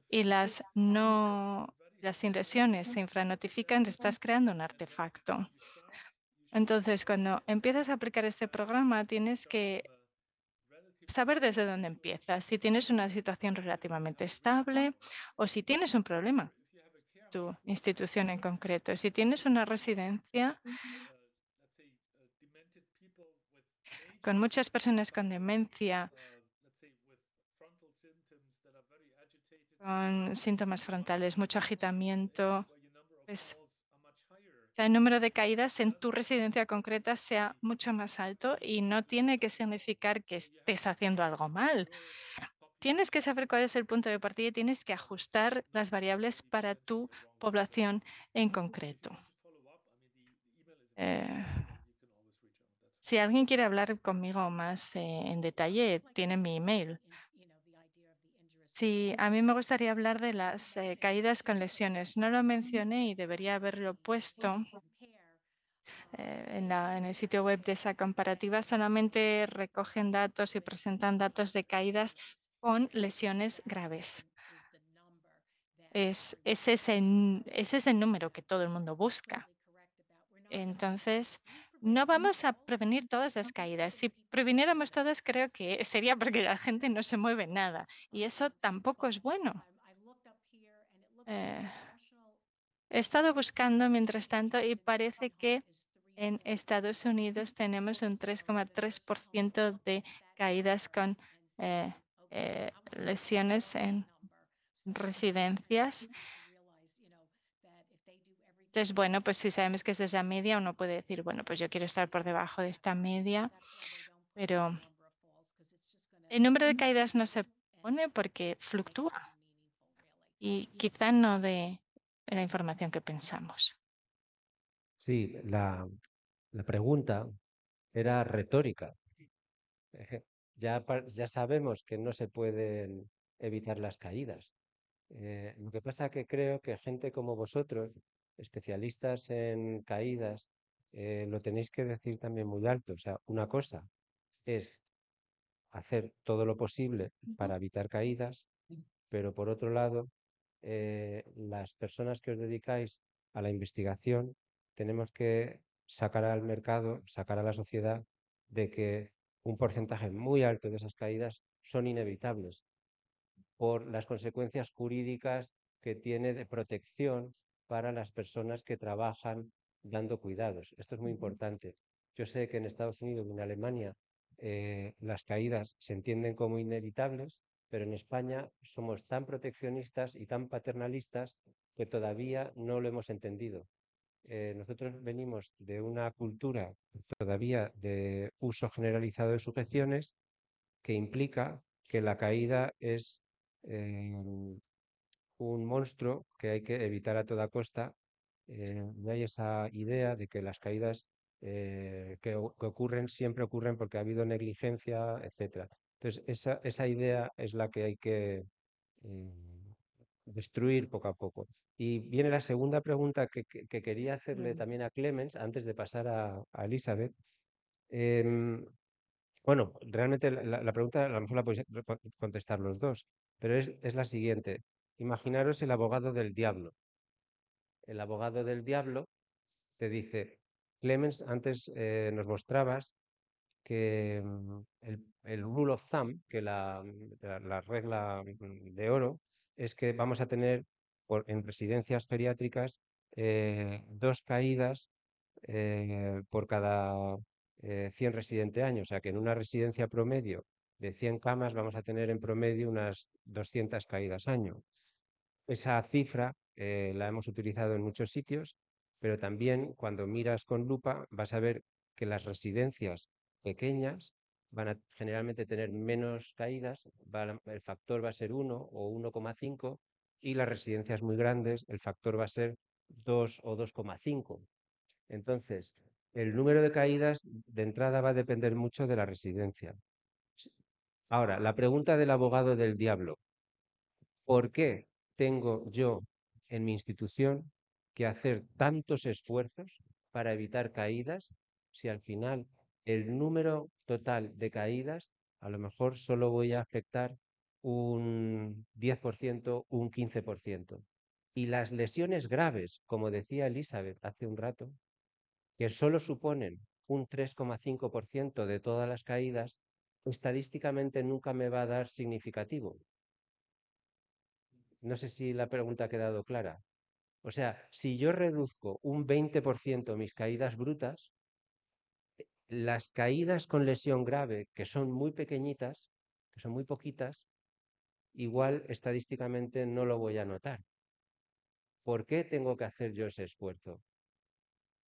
y las no las sin lesiones se infranotifican, estás creando un artefacto. Entonces, cuando empiezas a aplicar este programa, tienes que saber desde dónde empiezas, si tienes una situación relativamente estable o si tienes un problema, tu institución en concreto. Si tienes una residencia, con muchas personas con demencia, con síntomas frontales, mucho agitamiento, pues, el número de caídas en tu residencia concreta sea mucho más alto y no tiene que significar que estés haciendo algo mal. Tienes que saber cuál es el punto de partida y tienes que ajustar las variables para tu población en concreto. Eh, si alguien quiere hablar conmigo más eh, en detalle, tiene mi email. Sí, a mí me gustaría hablar de las eh, caídas con lesiones. No lo mencioné y debería haberlo puesto eh, en, el sitio web de esa comparativa. Solamente recogen datos y presentan datos de caídas con lesiones graves. ese, es el número que todo el mundo busca. Entonces, no vamos a prevenir todas las caídas. Si previniéramos todas, creo que sería porque la gente no se mueve nada y eso tampoco es bueno. Eh, he estado buscando mientras tanto y parece que en Estados Unidos tenemos un 3,3% de caídas con eh, eh, lesiones en residencias. Entonces, bueno, pues si sabemos que es esa media, uno puede decir, bueno, pues yo quiero estar por debajo de esta media, pero el número de caídas no se pone porque fluctúa y quizá no de la información que pensamos. Sí, la, pregunta era retórica. Ya, ya sabemos que no se pueden evitar las caídas. Eh, lo que pasa es que creo que gente como vosotros especialistas en caídas, eh, lo tenéis que decir también muy alto. O sea, una cosa es hacer todo lo posible para evitar caídas, pero por otro lado, eh, las personas que os dedicáis a la investigación tenemos que sacar al mercado, sacar a la sociedad de que un porcentaje muy alto de esas caídas son inevitables por las consecuencias jurídicas que tiene de protección para las personas que trabajan dando cuidados. Esto es muy importante. Yo sé que en Estados Unidos y en Alemania eh, las caídas se entienden como inevitables, pero en España somos tan proteccionistas y tan paternalistas que todavía no lo hemos entendido. Eh, nosotros venimos de una cultura todavía de uso generalizado de sujeciones que implica que la caída es eh, un monstruo que hay que evitar a toda costa. Eh, hay esa idea de que las caídas eh, que, ocurren siempre ocurren porque ha habido negligencia, etcétera. Entonces, esa, idea es la que hay que eh, destruir poco a poco. Y viene la segunda pregunta que, quería hacerle también a Clemens antes de pasar a, Elizabeth. Em, bueno, realmente la, pregunta a lo mejor la podéis contestar los dos, pero es la siguiente. Imaginaros el abogado del diablo. El abogado del diablo te dice, Clemens, antes eh, nos mostrabas que mm, el, rule of thumb, que la, regla mm, de oro, es que vamos a tener en residencias geriátricas eh, dos caídas eh, por cada eh, 100 residente año. O sea que en una residencia promedio de 100 camas vamos a tener en promedio unas 200 caídas año. Esa cifra eh, la hemos utilizado en muchos sitios, pero también cuando miras con lupa vas a ver que las residencias pequeñas van a generalmente tener menos caídas, el factor va a ser 1 o 1,5 y las residencias muy grandes el factor va a ser 2 o 2,5. Entonces, el número de caídas de entrada va a depender mucho de la residencia. Ahora, la pregunta del abogado del diablo. ¿Por qué tengo yo en mi institución que hacer tantos esfuerzos para evitar caídas si al final el número total de caídas a lo mejor solo voy a afectar un 10%, un 15%? Y las lesiones graves, como decía Elizabeth hace un rato, que solo suponen un 3,5% de todas las caídas, estadísticamente nunca me va a dar significativo. No sé si la pregunta ha quedado clara. O sea, si yo reduzco un 20% mis caídas brutas, las caídas con lesión grave, que son muy pequeñitas, que son muy poquitas, igual estadísticamente no lo voy a notar. ¿Por qué tengo que hacer yo ese esfuerzo? Os,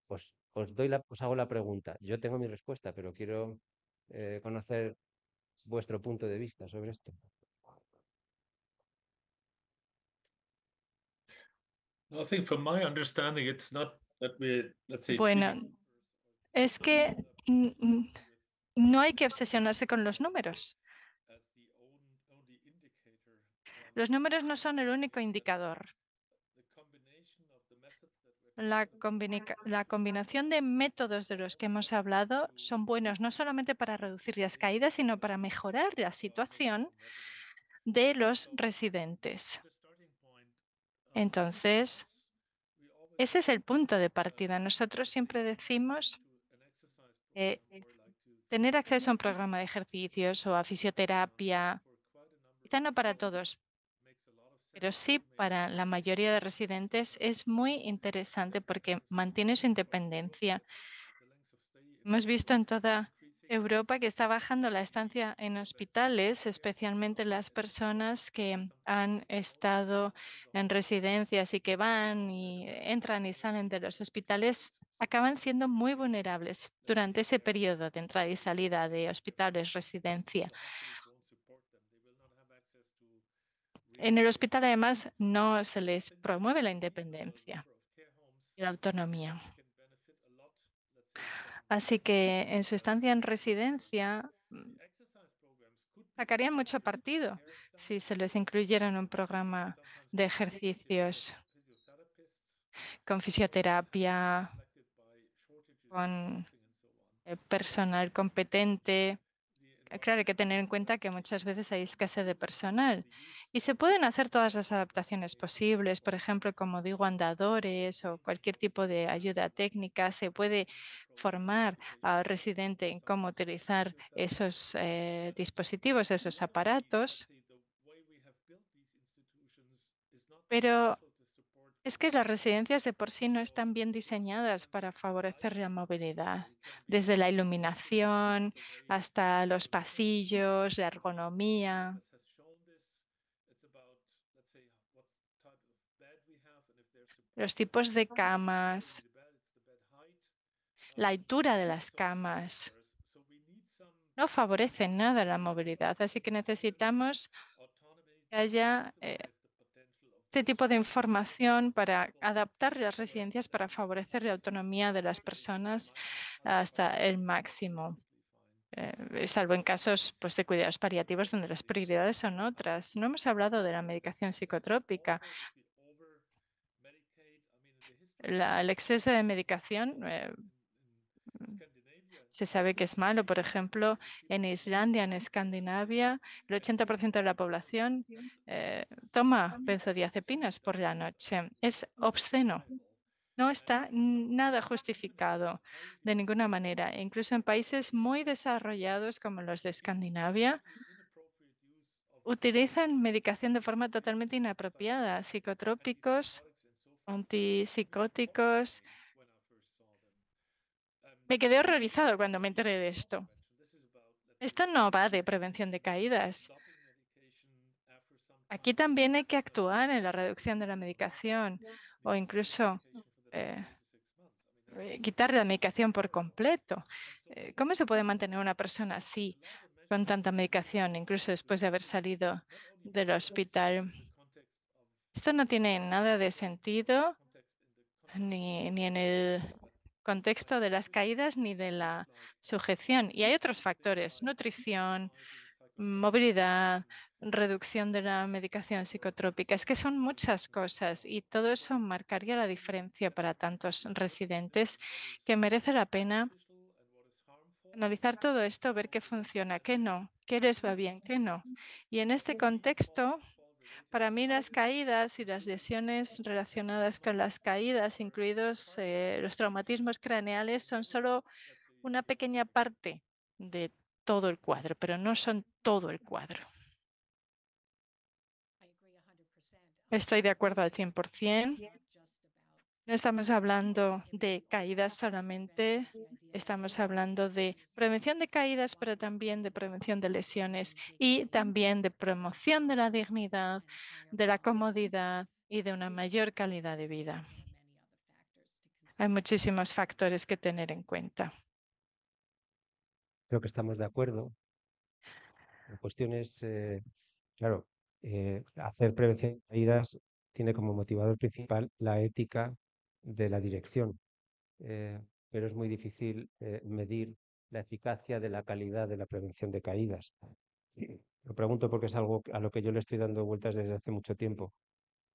pues, os, doy la, hago la pregunta. Yo tengo mi respuesta, pero quiero eh, conocer vuestro punto de vista sobre esto. bueno, es que no hay que obsesionarse con los números. Los números no son el único indicador. la, combinación de métodos de los que hemos hablado son buenos no solamente para reducir las caídas, sino para mejorar la situación de los residentes. Entonces, ese es el punto de partida. Nosotros siempre decimos tener acceso a un programa de ejercicios o a fisioterapia, quizá no para todos, pero sí para la mayoría de residentes es muy interesante porque mantiene su independencia. Hemos visto en toda Europa que está bajando la estancia en hospitales, especialmente las personas que han estado en residencias y que van y entran y salen de los hospitales, acaban siendo muy vulnerables durante ese periodo de entrada y salida de hospitales, residencia. En el hospital, además, no se les promueve la independencia y la autonomía. Así que en su estancia en residencia mm, sacarían mucho partido si se les incluyera en un programa de ejercicios con fisioterapia, con eh, personal competente claro, hay que tener en cuenta que muchas veces hay escasez de personal y se pueden hacer todas las adaptaciones posibles, por ejemplo, como digo, andadores o cualquier tipo de ayuda técnica. Se puede formar al residente en cómo utilizar esos eh, dispositivos, esos aparatos. Pero es que las residencias de por sí no están bien diseñadas para favorecer la movilidad, desde la iluminación hasta los pasillos, la ergonomía. Los tipos de camas, la altura de las camas, no favorecen nada la movilidad, así que necesitamos que haya eh, este tipo de información para adaptar las residencias para favorecer la autonomía de las personas hasta el máximo. Eh, salvo en casos pues, de cuidados paliativos donde las prioridades son otras. No hemos hablado de la medicación psicotrópica. el exceso de medicación eh, se sabe que es malo. Por ejemplo, en Islandia, en Escandinavia, el 80% de la población eh, toma benzodiazepinas por la noche. Es obsceno. No está nada justificado de ninguna manera. E incluso en países muy desarrollados como los de Escandinavia, utilizan medicación de forma totalmente inapropiada, psicotrópicos, antipsicóticos, me quedé horrorizado cuando me enteré de esto. Esto no va de prevención de caídas. Aquí también hay que actuar en la reducción de la medicación o incluso eh, eh quitar la medicación por completo. Eh, ¿Cómo se puede mantener una persona así con tanta medicación, incluso después de haber salido del hospital? Esto no tiene nada de sentido ni, ni en el contexto de las caídas ni de la sujeción. Y hay otros factores, nutrición, movilidad, reducción de la medicación psicotrópica. Es que son muchas cosas y todo eso marcaría la diferencia para tantos residentes que merece la pena analizar todo esto, ver qué funciona, qué no, qué les va bien, qué no. Y en este contexto para mí las caídas y las lesiones relacionadas con las caídas, incluidos eh, los traumatismos craneales, son solo una pequeña parte de todo el cuadro, pero no son todo el cuadro. Estoy de acuerdo al 100%. No estamos hablando de caídas solamente, estamos hablando de prevención de caídas, pero también de prevención de lesiones y también de promoción de la dignidad, de la comodidad y de una mayor calidad de vida. Hay muchísimos factores que tener en cuenta. Creo que estamos de acuerdo. La cuestión es, eh, claro, eh, hacer prevención de caídas tiene como motivador principal la ética de la dirección, eh, pero es muy difícil eh, medir la eficacia de la calidad de la prevención de caídas. lo pregunto porque es algo a lo que yo le estoy dando vueltas desde hace mucho tiempo.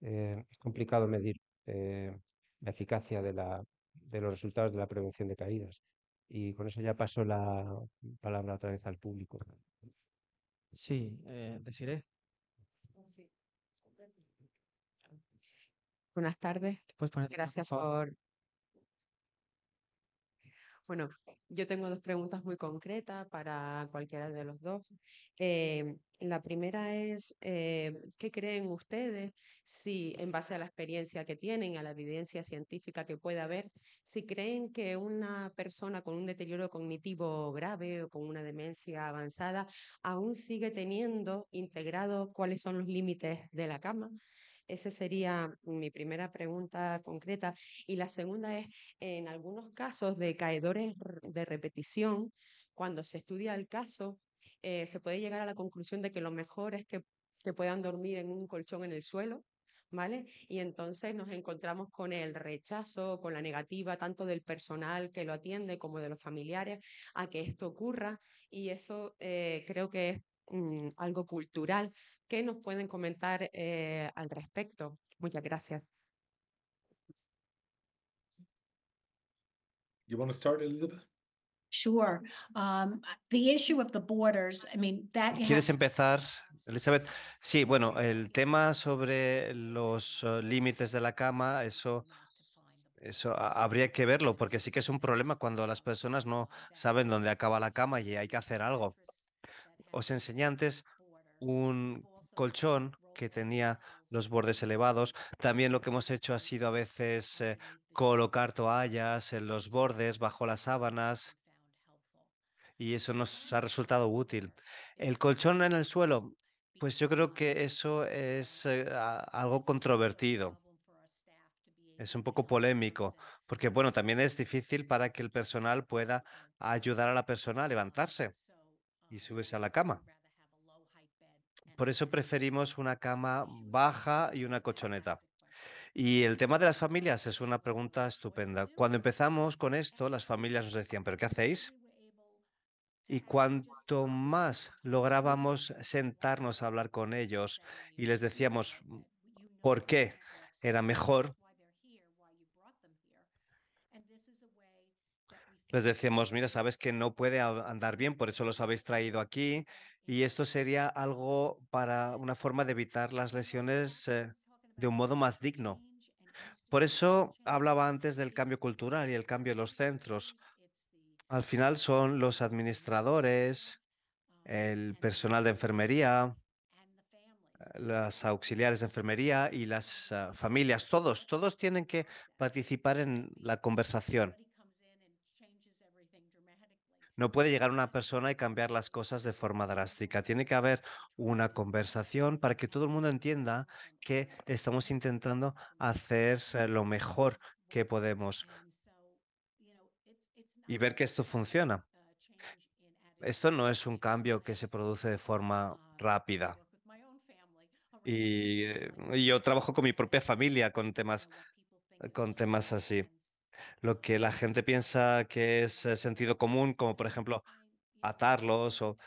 Eh, es complicado medir la eficacia de, la, de los resultados de la prevención de caídas. Y con eso ya paso la palabra otra vez al público. Sí, deciré Buenas tardes. Gracias por, Bueno, yo tengo dos preguntas muy concretas para cualquiera de los dos. Em, la primera es, em, ¿qué creen ustedes si, en base a la experiencia que tienen, a la evidencia científica que pueda haber, si creen que una persona con un deterioro cognitivo grave o con una demencia avanzada aún sigue teniendo integrado cuáles son los límites de la cama? Esa sería mi primera pregunta concreta. Y la segunda es, en algunos casos de caedores de repetición, cuando se estudia el caso, eh, se puede llegar a la conclusión de que lo mejor es que, que puedan dormir en un colchón en el suelo, ¿vale? Y entonces nos encontramos con el rechazo, con la negativa tanto del personal que lo atiende como de los familiares a que esto ocurra y eso eh, creo que es Mm, algo cultural. que nos pueden comentar eh, al respecto? Muchas gracias. You want Elizabeth? Sure. Um, ¿Quieres empezar, Elizabeth? Sí, bueno, el tema sobre los eh, límites de la cama, eso, eso habría que verlo, porque sí que es un problema cuando las personas no saben dónde acaba la cama y hay que hacer algo os enseñé antes un colchón que tenía los bordes elevados. También lo que hemos hecho ha sido a veces eh, colocar toallas en los bordes, bajo las sábanas, y eso nos ha resultado útil. El colchón en el suelo, pues yo creo que eso es eh, algo controvertido. Es un poco polémico, porque bueno, también es difícil para que el personal pueda ayudar a la persona a levantarse y subes a la cama. Por eso preferimos una cama baja y una cochoneta. Y el tema de las familias es una pregunta estupenda. Cuando empezamos con esto, las familias nos decían, ¿pero qué hacéis? Y cuanto más lográbamos sentarnos a hablar con ellos y les decíamos por qué era mejor, les decíamos, mira, sabes que no puede andar bien, por eso los habéis traído aquí. Y esto sería algo para una forma de evitar las lesiones eh, de un modo más digno. Por eso hablaba antes del cambio cultural y el cambio de los centros. Al final son los administradores, el personal de enfermería, eh, las auxiliares de enfermería y las eh, familias, todos, todos tienen que participar en la conversación. No puede llegar una persona y cambiar las cosas de forma drástica. Tiene que haber una conversación para que todo el mundo entienda que estamos intentando hacer lo mejor que podemos y ver que esto funciona. Esto no es un cambio que se produce de forma rápida. Y, eh, yo trabajo con mi propia familia con temas, con temas así lo que la gente piensa que es eh, sentido común, como por ejemplo atarlos o...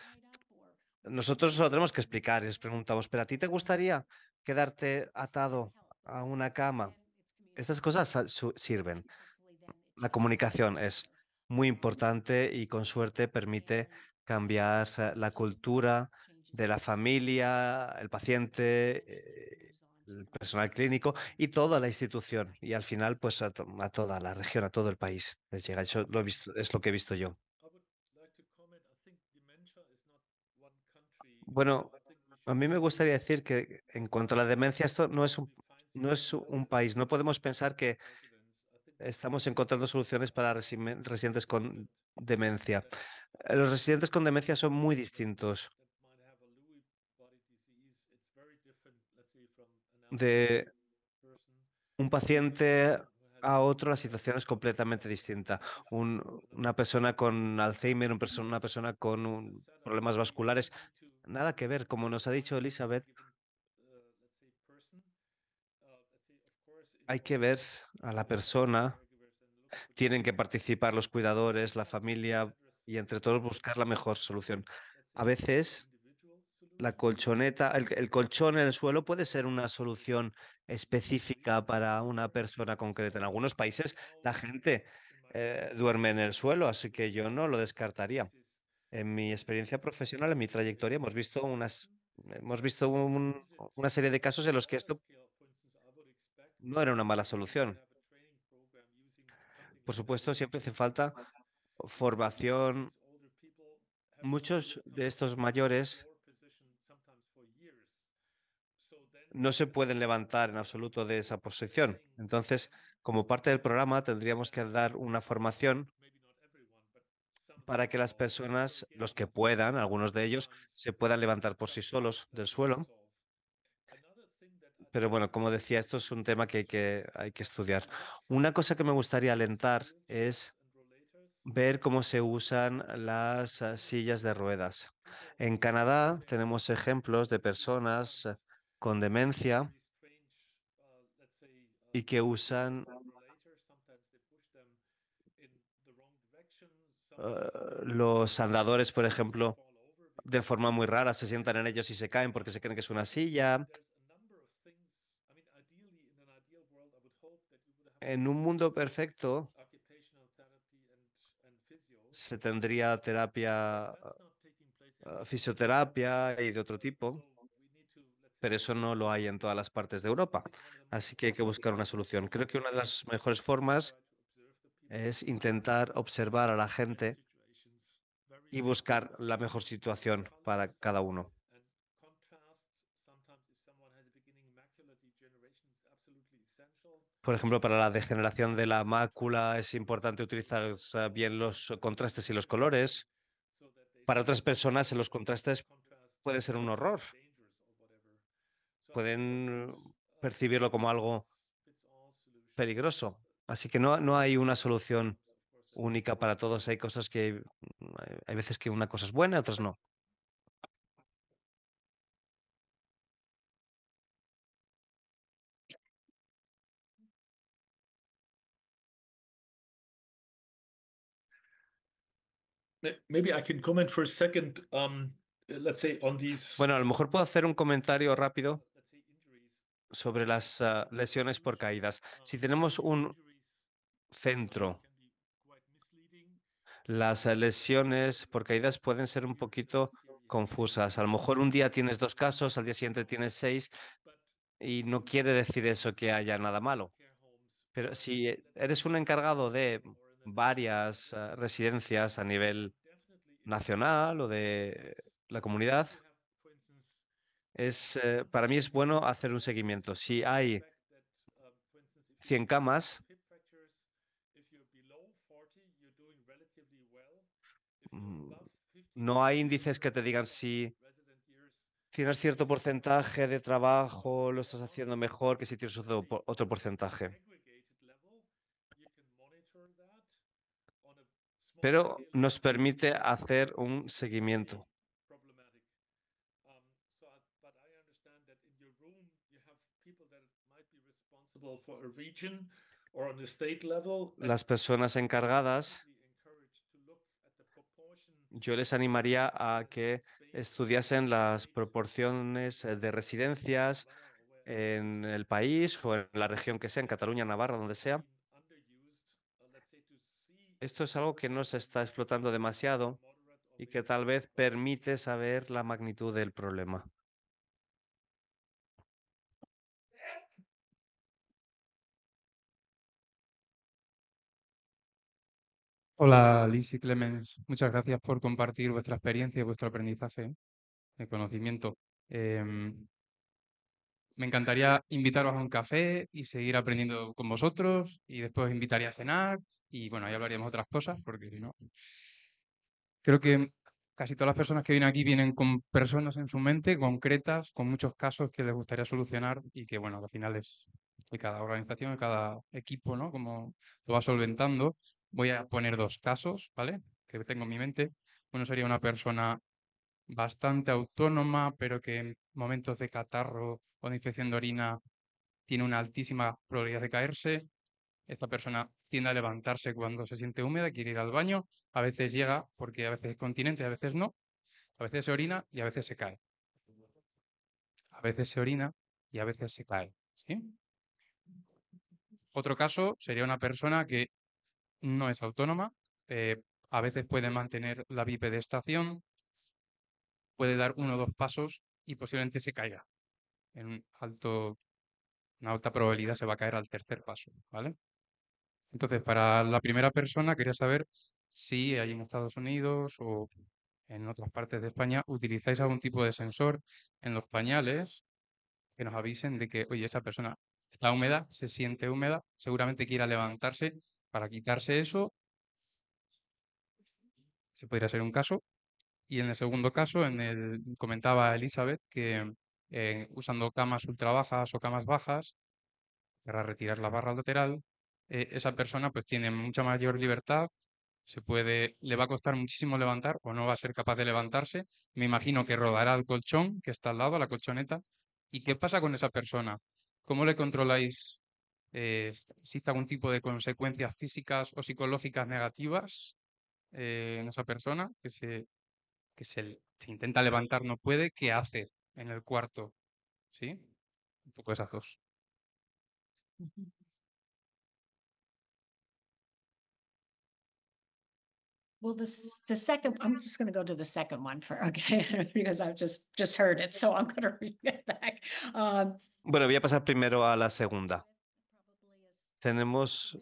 Nosotros lo tenemos que explicar y les preguntamos, ¿pero a ti te gustaría quedarte atado a una cama? Estas cosas sirven. La comunicación es muy importante y con suerte permite cambiar eh, la cultura de la familia, el paciente eh, el personal clínico y toda la institución y al final pues a, toda la región, a todo el país. Les llega. Eso lo he visto, es lo que he visto yo. Bueno, a mí me gustaría decir que en cuanto a la demencia, esto no es no es un país. No podemos pensar que estamos encontrando soluciones para residentes con demencia. Los residentes con demencia son muy distintos. de un paciente a otro la situación es completamente distinta. una persona con Alzheimer, una persona con problemas vasculares, nada que ver. Como nos ha dicho Elizabeth, hay que ver a la persona, tienen que participar los cuidadores, la familia y entre todos buscar la mejor solución. A veces la colchoneta, el, colchón en el suelo puede ser una solución específica para una persona concreta. En algunos países la gente eh, duerme en el suelo, así que yo no lo descartaría. En mi experiencia profesional, en mi trayectoria, hemos visto unas, hemos visto una serie de casos en los que esto no era una mala solución. Por supuesto, siempre hace falta formación. Muchos de estos mayores no se pueden levantar en absoluto de esa posición. Entonces, como parte del programa, tendríamos que dar una formación para que las personas, los que puedan, algunos de ellos, se puedan levantar por sí solos del suelo. Pero bueno, como decía, esto es un tema que hay que, hay que estudiar. Una cosa que me gustaría alentar es ver cómo se usan las ah, sillas de ruedas. En Canadá tenemos ejemplos de personas con demencia y que usan eh, los andadores, por ejemplo, de forma muy rara, se sientan en ellos y se caen porque se creen que es una silla. En un mundo perfecto se tendría terapia, eh, fisioterapia y de otro tipo pero eso no lo hay en todas las partes de Europa. Así que hay que buscar una solución. Creo que una de las mejores formas es intentar observar a la gente y buscar la mejor situación para cada uno. Por ejemplo, para la degeneración de la mácula es importante utilizar bien los contrastes y los colores. Para otras personas, los contrastes pueden ser un horror pueden uh, percibirlo como algo peligroso. Así que no, hay una solución única para todos. Hay cosas que mm, hay veces que una cosa es buena, otras no. Bueno, a lo mejor puedo hacer un comentario rápido sobre las ah, lesiones por caídas. Si tenemos un centro, las eh, lesiones por caídas pueden ser un poquito confusas. A lo mejor un día tienes dos casos, al día siguiente tienes seis, y no quiere decir eso que haya nada malo. Pero si eres un encargado de varias ah, residencias a nivel nacional o de la comunidad, es, eh, para mí es bueno hacer un seguimiento. Si hay 100 camas, mm, no hay índices que te digan si tienes cierto porcentaje de trabajo, lo estás haciendo mejor que si tienes otro porcentaje. Pero nos permite hacer un seguimiento. Las personas encargadas, yo les animaría a que estudiasen las proporciones eh, de residencias en el país o en la región que sea, en Cataluña, Navarra, donde sea. Uh, Esto es algo que no se está explotando demasiado y que tal vez permite saber la magnitud del problema. Hola Liz y Clemens, muchas gracias por compartir vuestra experiencia y vuestro aprendizaje, de conocimiento. Em, me encantaría invitaros a un café y seguir aprendiendo con vosotros y después invitaría a cenar y bueno, ahí hablaríamos otras cosas porque no. Creo que casi todas las personas que vienen aquí vienen con personas en su mente concretas, con muchos casos que les gustaría solucionar y que bueno, al final es de cada organización, de cada equipo, ¿no? Como lo va solventando. Voy a poner dos casos, ¿vale? Que tengo en mi mente. Uno sería una persona bastante autónoma, pero que en momentos de catarro o de infección de orina tiene una altísima probabilidad de caerse. Esta persona tiende a levantarse cuando se siente húmeda, quiere ir al baño. A veces llega porque a veces es continente, a veces no. A veces se orina y a veces se cae. A veces se orina y a veces se cae. ¿sí? Otro caso sería una persona que no es autónoma, eh, a veces puede mantener la de estación, puede dar uno o dos pasos y posiblemente se caiga. En alto, una alta probabilidad se va a caer al tercer paso, ¿vale? Entonces, para la primera persona quería saber si ahí en Estados Unidos o en otras partes de España utilizáis algún tipo de sensor en los pañales que nos avisen de que, oye, esa persona está húmeda, se siente húmeda, seguramente quiera levantarse para quitarse eso. Se podría ser un caso. Y en el segundo caso, en el, comentaba Elizabeth que eh, usando camas ultra bajas o camas bajas para retirar la barra lateral, eh, esa persona pues tiene mucha mayor libertad, se puede, le va a costar muchísimo levantar o no va a ser capaz de levantarse. Me imagino que rodará el colchón que está al lado, la colchoneta. ¿Y qué pasa con esa persona? ¿Cómo le controláis? Eh, si ¿Existe algún tipo de consecuencias físicas o psicológicas negativas eh, en esa persona que, se, intenta levantar, no puede? ¿Qué hace en el cuarto? ¿Sí? Un poco esas dos. Bueno, voy a pasar primero a la segunda. Tenemos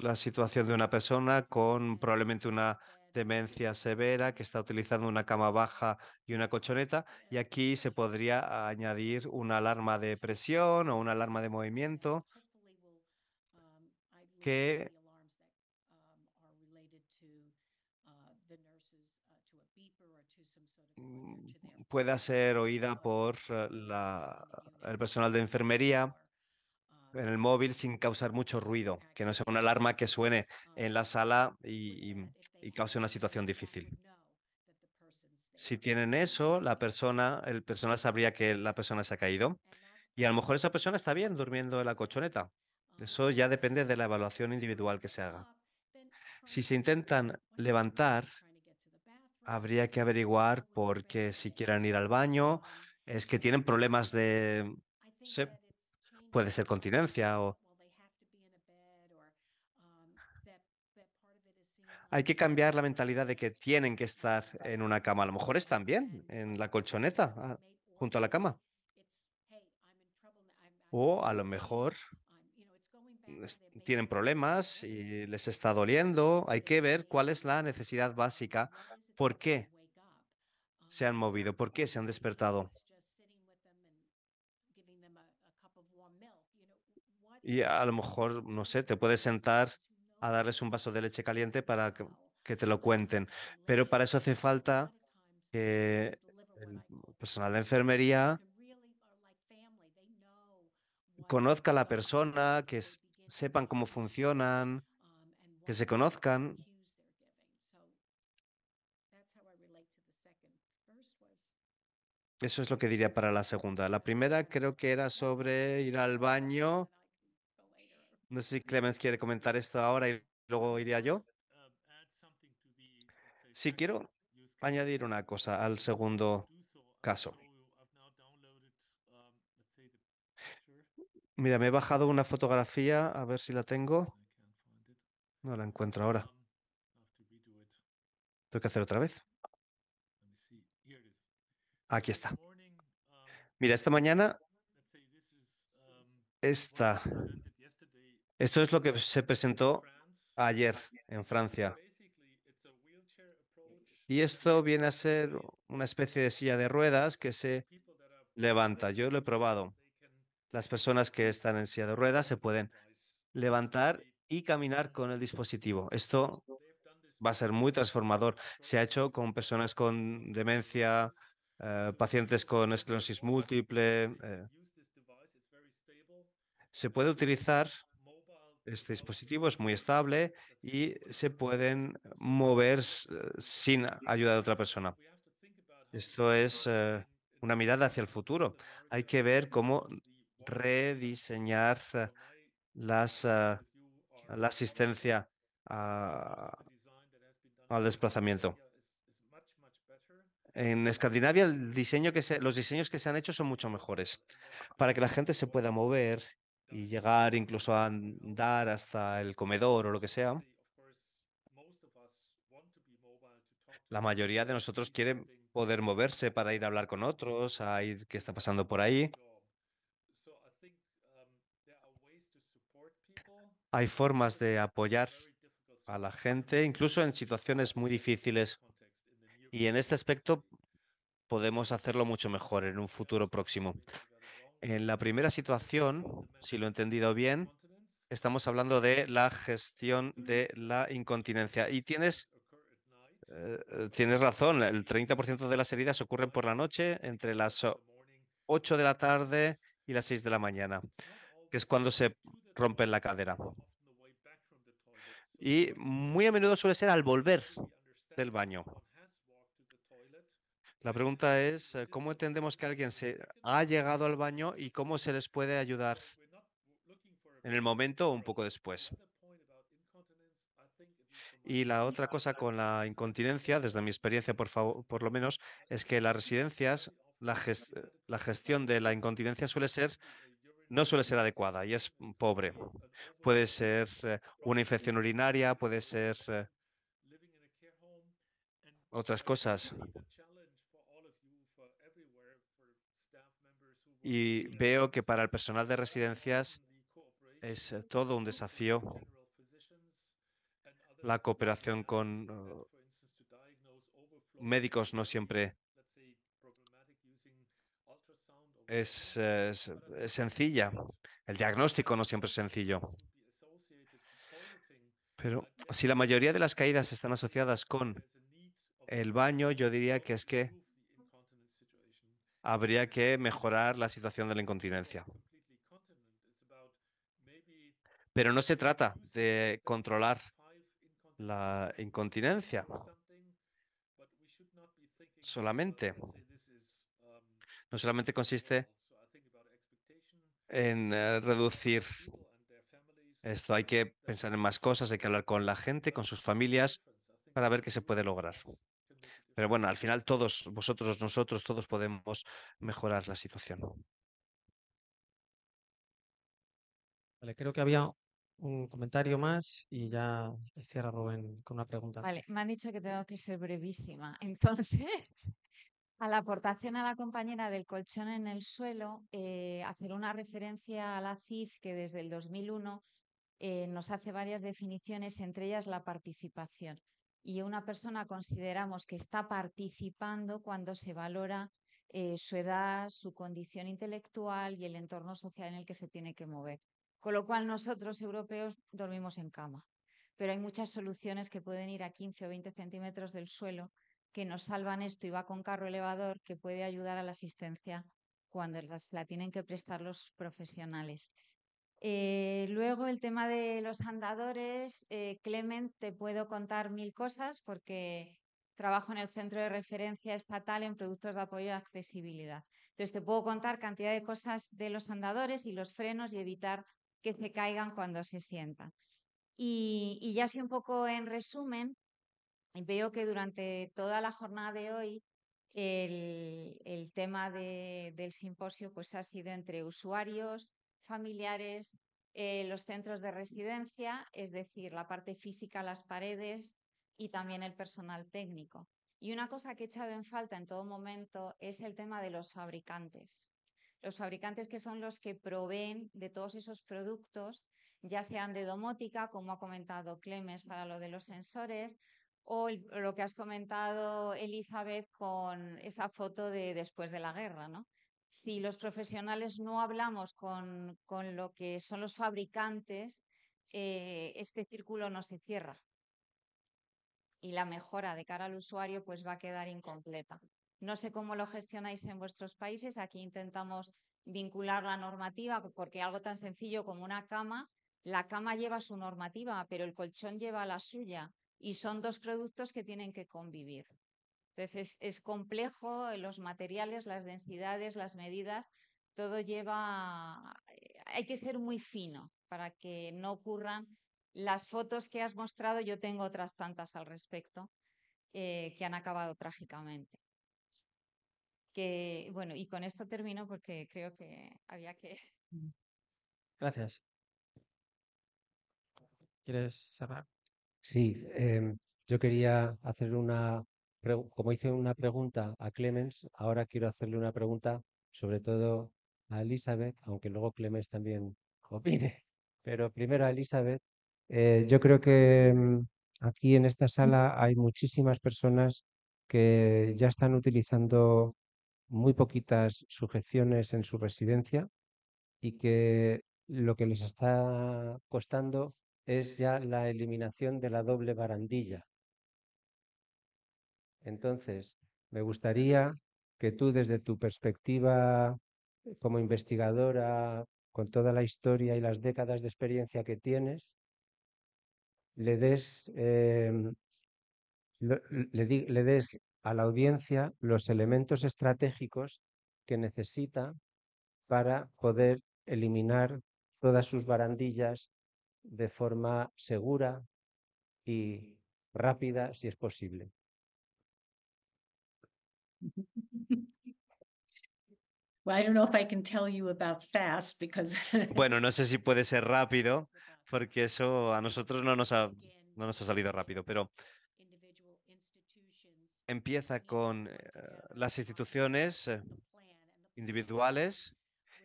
la situación de una persona con probablemente una demencia severa que está utilizando una cama baja y una colchoneta y aquí se podría añadir una alarma de presión o una alarma de movimiento um, que pueda ser oída por eh, el personal de enfermería en el móvil sin causar mucho ruido, que no sea una alarma que suene en la sala y, cause una situación difícil. Si tienen eso, la persona, el personal sabría que la persona se ha caído y a lo mejor esa persona está bien durmiendo en la cochoneta. Eso ya depende de la evaluación individual que se haga. Si se intentan levantar habría que averiguar porque si quieren ir al baño, es que tienen problemas de... puede ser continencia o... Hay que cambiar la mentalidad de que tienen que estar en una cama. A lo mejor están bien en la colchoneta, ah, junto a la cama. O a lo mejor mm, tienen problemas y les está doliendo. Hay que ver cuál es la necesidad básica ¿Por qué se han movido? ¿Por qué se han despertado? Y a lo mejor, no sé, te puedes sentar a darles un vaso de leche caliente para que, te lo cuenten. Pero para eso hace falta que el personal de enfermería conozca a la persona, que sepan cómo funcionan, que se conozcan Eso es lo que diría para la segunda. La primera creo que era sobre ir al baño. No sé si Clemens quiere comentar esto ahora y luego iría yo. Si sí, quiero añadir una cosa al segundo caso. Mira, me he bajado una fotografía, a ver si la tengo. No la encuentro ahora. Tengo que hacer otra vez. Aquí está. Mira, esta mañana, esto es lo que se presentó ayer en Francia. Y esto viene a ser una especie de silla de ruedas que se levanta. Yo lo he probado. Las personas que están en silla de ruedas se pueden levantar y caminar con el dispositivo. Esto va a ser muy transformador. Se ha hecho con personas con demencia, eh, pacientes con esclerosis múltiple. Eh, se puede utilizar este dispositivo, es muy estable y se pueden mover sin ayuda de otra persona. Esto es eh, una mirada hacia el futuro. Hay que ver cómo rediseñar las, la asistencia al desplazamiento. En Escandinavia el diseño que los diseños que se han hecho son mucho mejores para que la gente se pueda mover y llegar incluso a andar hasta el comedor o lo que sea. La mayoría de nosotros quiere poder moverse para ir a hablar con otros, a ir qué está pasando por ahí. Hay formas de apoyar a la gente, incluso en situaciones muy difíciles y en este aspecto podemos hacerlo mucho mejor en un futuro próximo. En la primera situación, si lo he entendido bien, estamos hablando de la gestión de la incontinencia. Y tienes, eh, eh, tienes razón, el 30% de las heridas ocurren por la noche entre las 8 de la tarde y las 6 de la mañana, que es cuando se rompe la cadera. Y muy a menudo suele ser al volver del baño. La pregunta es, eh, ¿cómo entendemos que alguien pues se ha llegado al baño y cómo se les puede ayudar en el momento o un poco después? Y la otra cosa con la incontinencia, desde mi experiencia por, favor, por lo menos, es que las residencias, la, la gestión de la incontinencia suele ser no suele ser adecuada y es pobre. Puede ser eh, una infección urinaria, puede ser eh, otras cosas. y veo que para el personal de residencias es eh, todo un desafío la cooperación con oh, médicos no siempre es, eh, eh, sencilla. El diagnóstico no siempre es sencillo. Pero si la mayoría de las caídas están asociadas con el baño, yo diría que es que habría que mejorar la situación de la incontinencia. Pero no se trata de controlar la incontinencia solamente. Um, no solamente consiste en eh, reducir esto, hay que pensar en más cosas, hay que hablar con la gente, con sus familias, para ver qué se puede lograr. Pero bueno, al final todos, vosotros, nosotros, todos podemos mejorar la situación. Vale, creo que había un comentario más y ya cierra Rubén con una pregunta. Vale, me han dicho que tengo que ser brevísima. Entonces, a la aportación a la compañera del colchón en el suelo, eh, hacer una referencia a la CIF que desde el 2001 eh, nos hace varias definiciones, entre ellas la participación y una persona consideramos que está participando cuando se valora eh, su edad, su condición intelectual y el entorno social en el que se tiene que mover. Con lo cual nosotros europeos dormimos en cama, pero hay muchas soluciones que pueden ir a 15 o 20 centímetros del suelo que nos salvan esto y va con carro elevador que puede ayudar a la asistencia cuando la tienen que prestar los profesionales. Eh, luego el tema de los andadores, eh, Clement, te puedo contar mil cosas porque trabajo en el Centro de Referencia Estatal en Productos de Apoyo a Accesibilidad. Entonces te puedo contar cantidad de cosas de los andadores y los frenos y evitar que se caigan cuando se sientan. Y, ya así un poco en resumen, veo que durante toda la jornada de hoy el, tema del simposio pues ha sido entre usuarios, familiares, eh, los centros de residencia, es decir, la parte física, las paredes y también el personal técnico. Y una cosa que he echado en falta en todo momento es el tema de los fabricantes. Los fabricantes que son los que proveen de todos esos productos, ya sean de domótica, como ha comentado Clemens para lo de los sensores, o lo que has comentado, Elizabeth, con esa foto de después de la guerra, ¿no? si los profesionales no hablamos con, lo que son los fabricantes, eh, este círculo no se cierra y la mejora de cara al usuario pues va a quedar incompleta. No sé cómo lo gestionáis en vuestros países, aquí intentamos vincular la normativa porque algo tan sencillo como una cama, la cama lleva su normativa, pero el colchón lleva la suya y son dos productos que tienen que convivir. Entonces es, complejo eh, los materiales, las densidades, las medidas, todo lleva, eh, hay que ser muy fino para que no ocurran las fotos que has mostrado, yo tengo otras tantas al respecto, eh, que han acabado trágicamente. Que, bueno, y con esto termino porque creo que había que... Mm. Gracias. ¿Quieres cerrar? Sí, em, yo quería hacer una como hice una pregunta a Clemens, ahora quiero hacerle una pregunta sobre todo a Elizabeth, aunque luego Clemens también opine. Pero primero a Elizabeth, eh, yo creo que mm, aquí en esta sala hay muchísimas personas que ya están utilizando muy poquitas sujeciones en su residencia y que lo que les está costando es ya la eliminación de la doble barandilla. Entonces, me gustaría que tú desde tu perspectiva eh, como investigadora, con toda la historia y las décadas de experiencia que tienes, le des, em, des a la audiencia los elementos estratégicos que necesita para poder eliminar todas sus barandillas de forma segura y rápida, si es posible. Bueno, no sé si puede ser rápido, porque eso a nosotros no nos ha, nos ha salido rápido, pero empieza con eh, las instituciones eh, individuales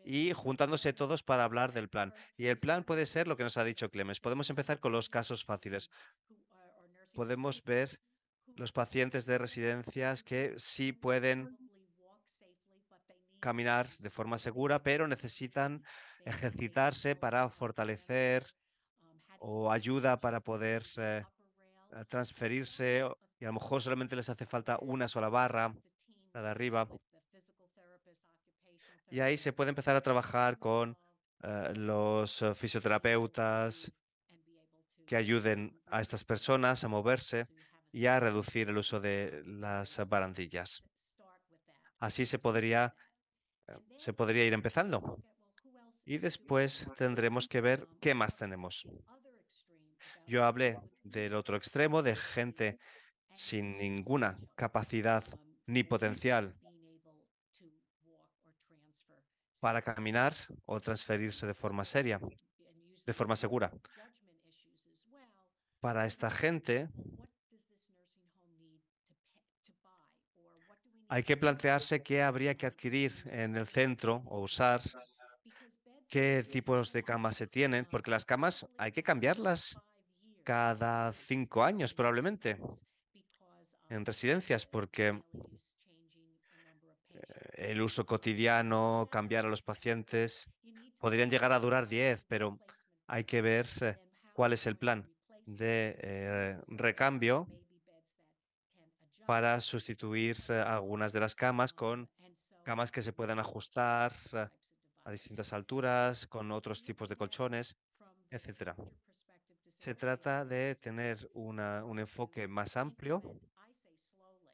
y juntándose todos para hablar del plan. Y el plan puede ser lo que nos ha dicho Clemens. Podemos empezar con los casos fáciles. Podemos ver los pacientes de residencias que sí pueden caminar de forma segura, pero necesitan ejercitarse para fortalecer o ayuda para poder eh, transferirse y a lo mejor solamente les hace falta una sola barra, la de arriba. Y ahí se puede empezar a trabajar con eh, los eh, fisioterapeutas que ayuden a estas personas a moverse y a reducir el uso de las barandillas. Así se podría, eh, se podría ir empezando. Y después tendremos que ver qué más tenemos. Yo hablé del otro extremo, de gente sin ninguna capacidad ni potencial para caminar o transferirse de forma seria, de forma segura. Para esta gente, hay que plantearse qué habría que adquirir en el centro o usar, qué tipos de camas se tienen, porque las camas hay que cambiarlas cada cinco años probablemente en residencias, porque eh, el uso cotidiano, cambiar a los pacientes, podrían llegar a durar diez, pero hay que ver eh, cuál es el plan de eh, recambio para sustituir algunas de las camas con camas que se puedan ajustar a distintas alturas, con otros tipos de colchones, etc. Se trata de tener un enfoque más amplio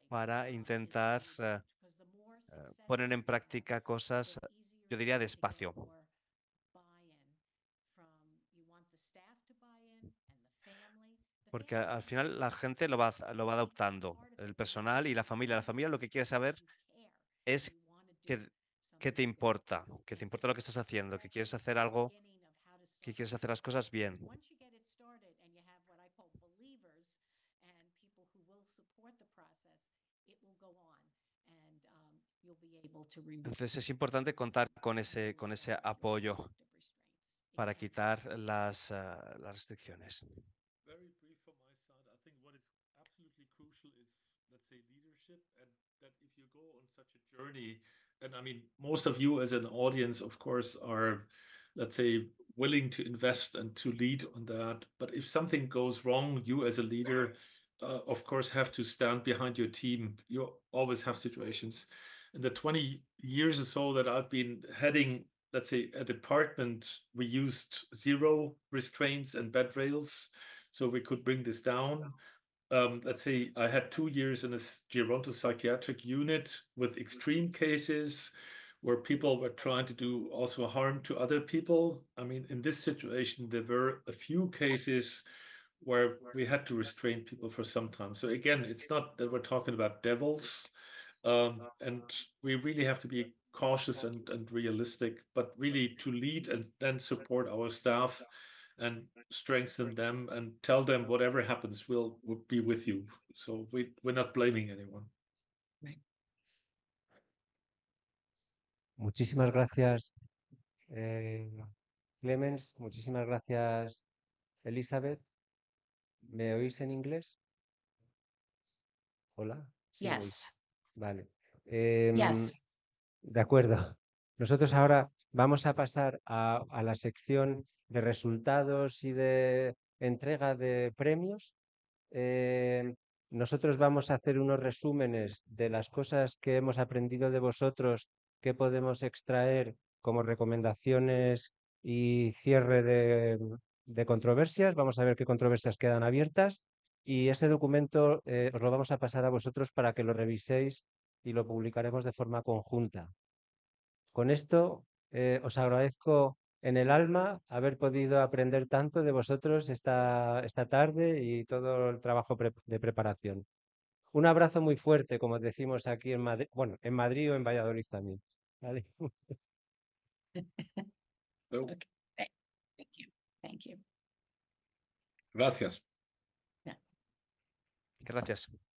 para intentar eh, eh, poner en práctica cosas, yo diría, despacio. Porque al final la gente lo va, adoptando, el personal y la familia. La familia lo que quiere saber es qué, te importa, que te importa lo que estás haciendo, que quieres hacer algo, que quieres hacer las cosas bien. Entonces es importante contar con ese, apoyo para quitar las ah, restricciones. journey. And I mean, most of you as an audience, of course, are, let's say, willing to invest and to lead on that. But if something goes wrong, you as a leader, uh, of course, have to stand behind your team. You always have situations. In the 20 years or so that I've been heading, let's say, a department, we used zero restraints and bed rails. So we could bring this down um, let's see, I had two years in a Geronto psychiatric unit with extreme cases where people were trying to do also harm to other people. I mean, in this situation, there were a few cases where we had to restrain people for some time. So again, it's not that we're talking about devils, um, and we really have to be cautious and, and realistic, but really to lead and then support our staff and strengthen them and tell them whatever happens will will be with you so we we're not blaming anyone Muchísimas gracias, eh, Clemens. Muchísimas gracias, Elizabeth. ¿Me oís en inglés? Hola. Sí, yes. Vale. Eh, yes. De acuerdo. Nosotros ahora vamos a pasar a, a la sección de resultados y de entrega de premios. Eh, nosotros vamos a hacer unos resúmenes de las cosas que hemos aprendido de vosotros, que podemos extraer como recomendaciones y cierre de, controversias. Vamos a ver qué controversias quedan abiertas y ese documento eh, os lo vamos a pasar a vosotros para que lo reviséis y lo publicaremos de forma conjunta. Con esto eh, os agradezco en el alma haber podido aprender tanto de vosotros esta, esta tarde y todo el trabajo de preparación. Un abrazo muy fuerte, como decimos aquí en Madrid, bueno, en Madrid o en Valladolid también. Gracias. Gracias.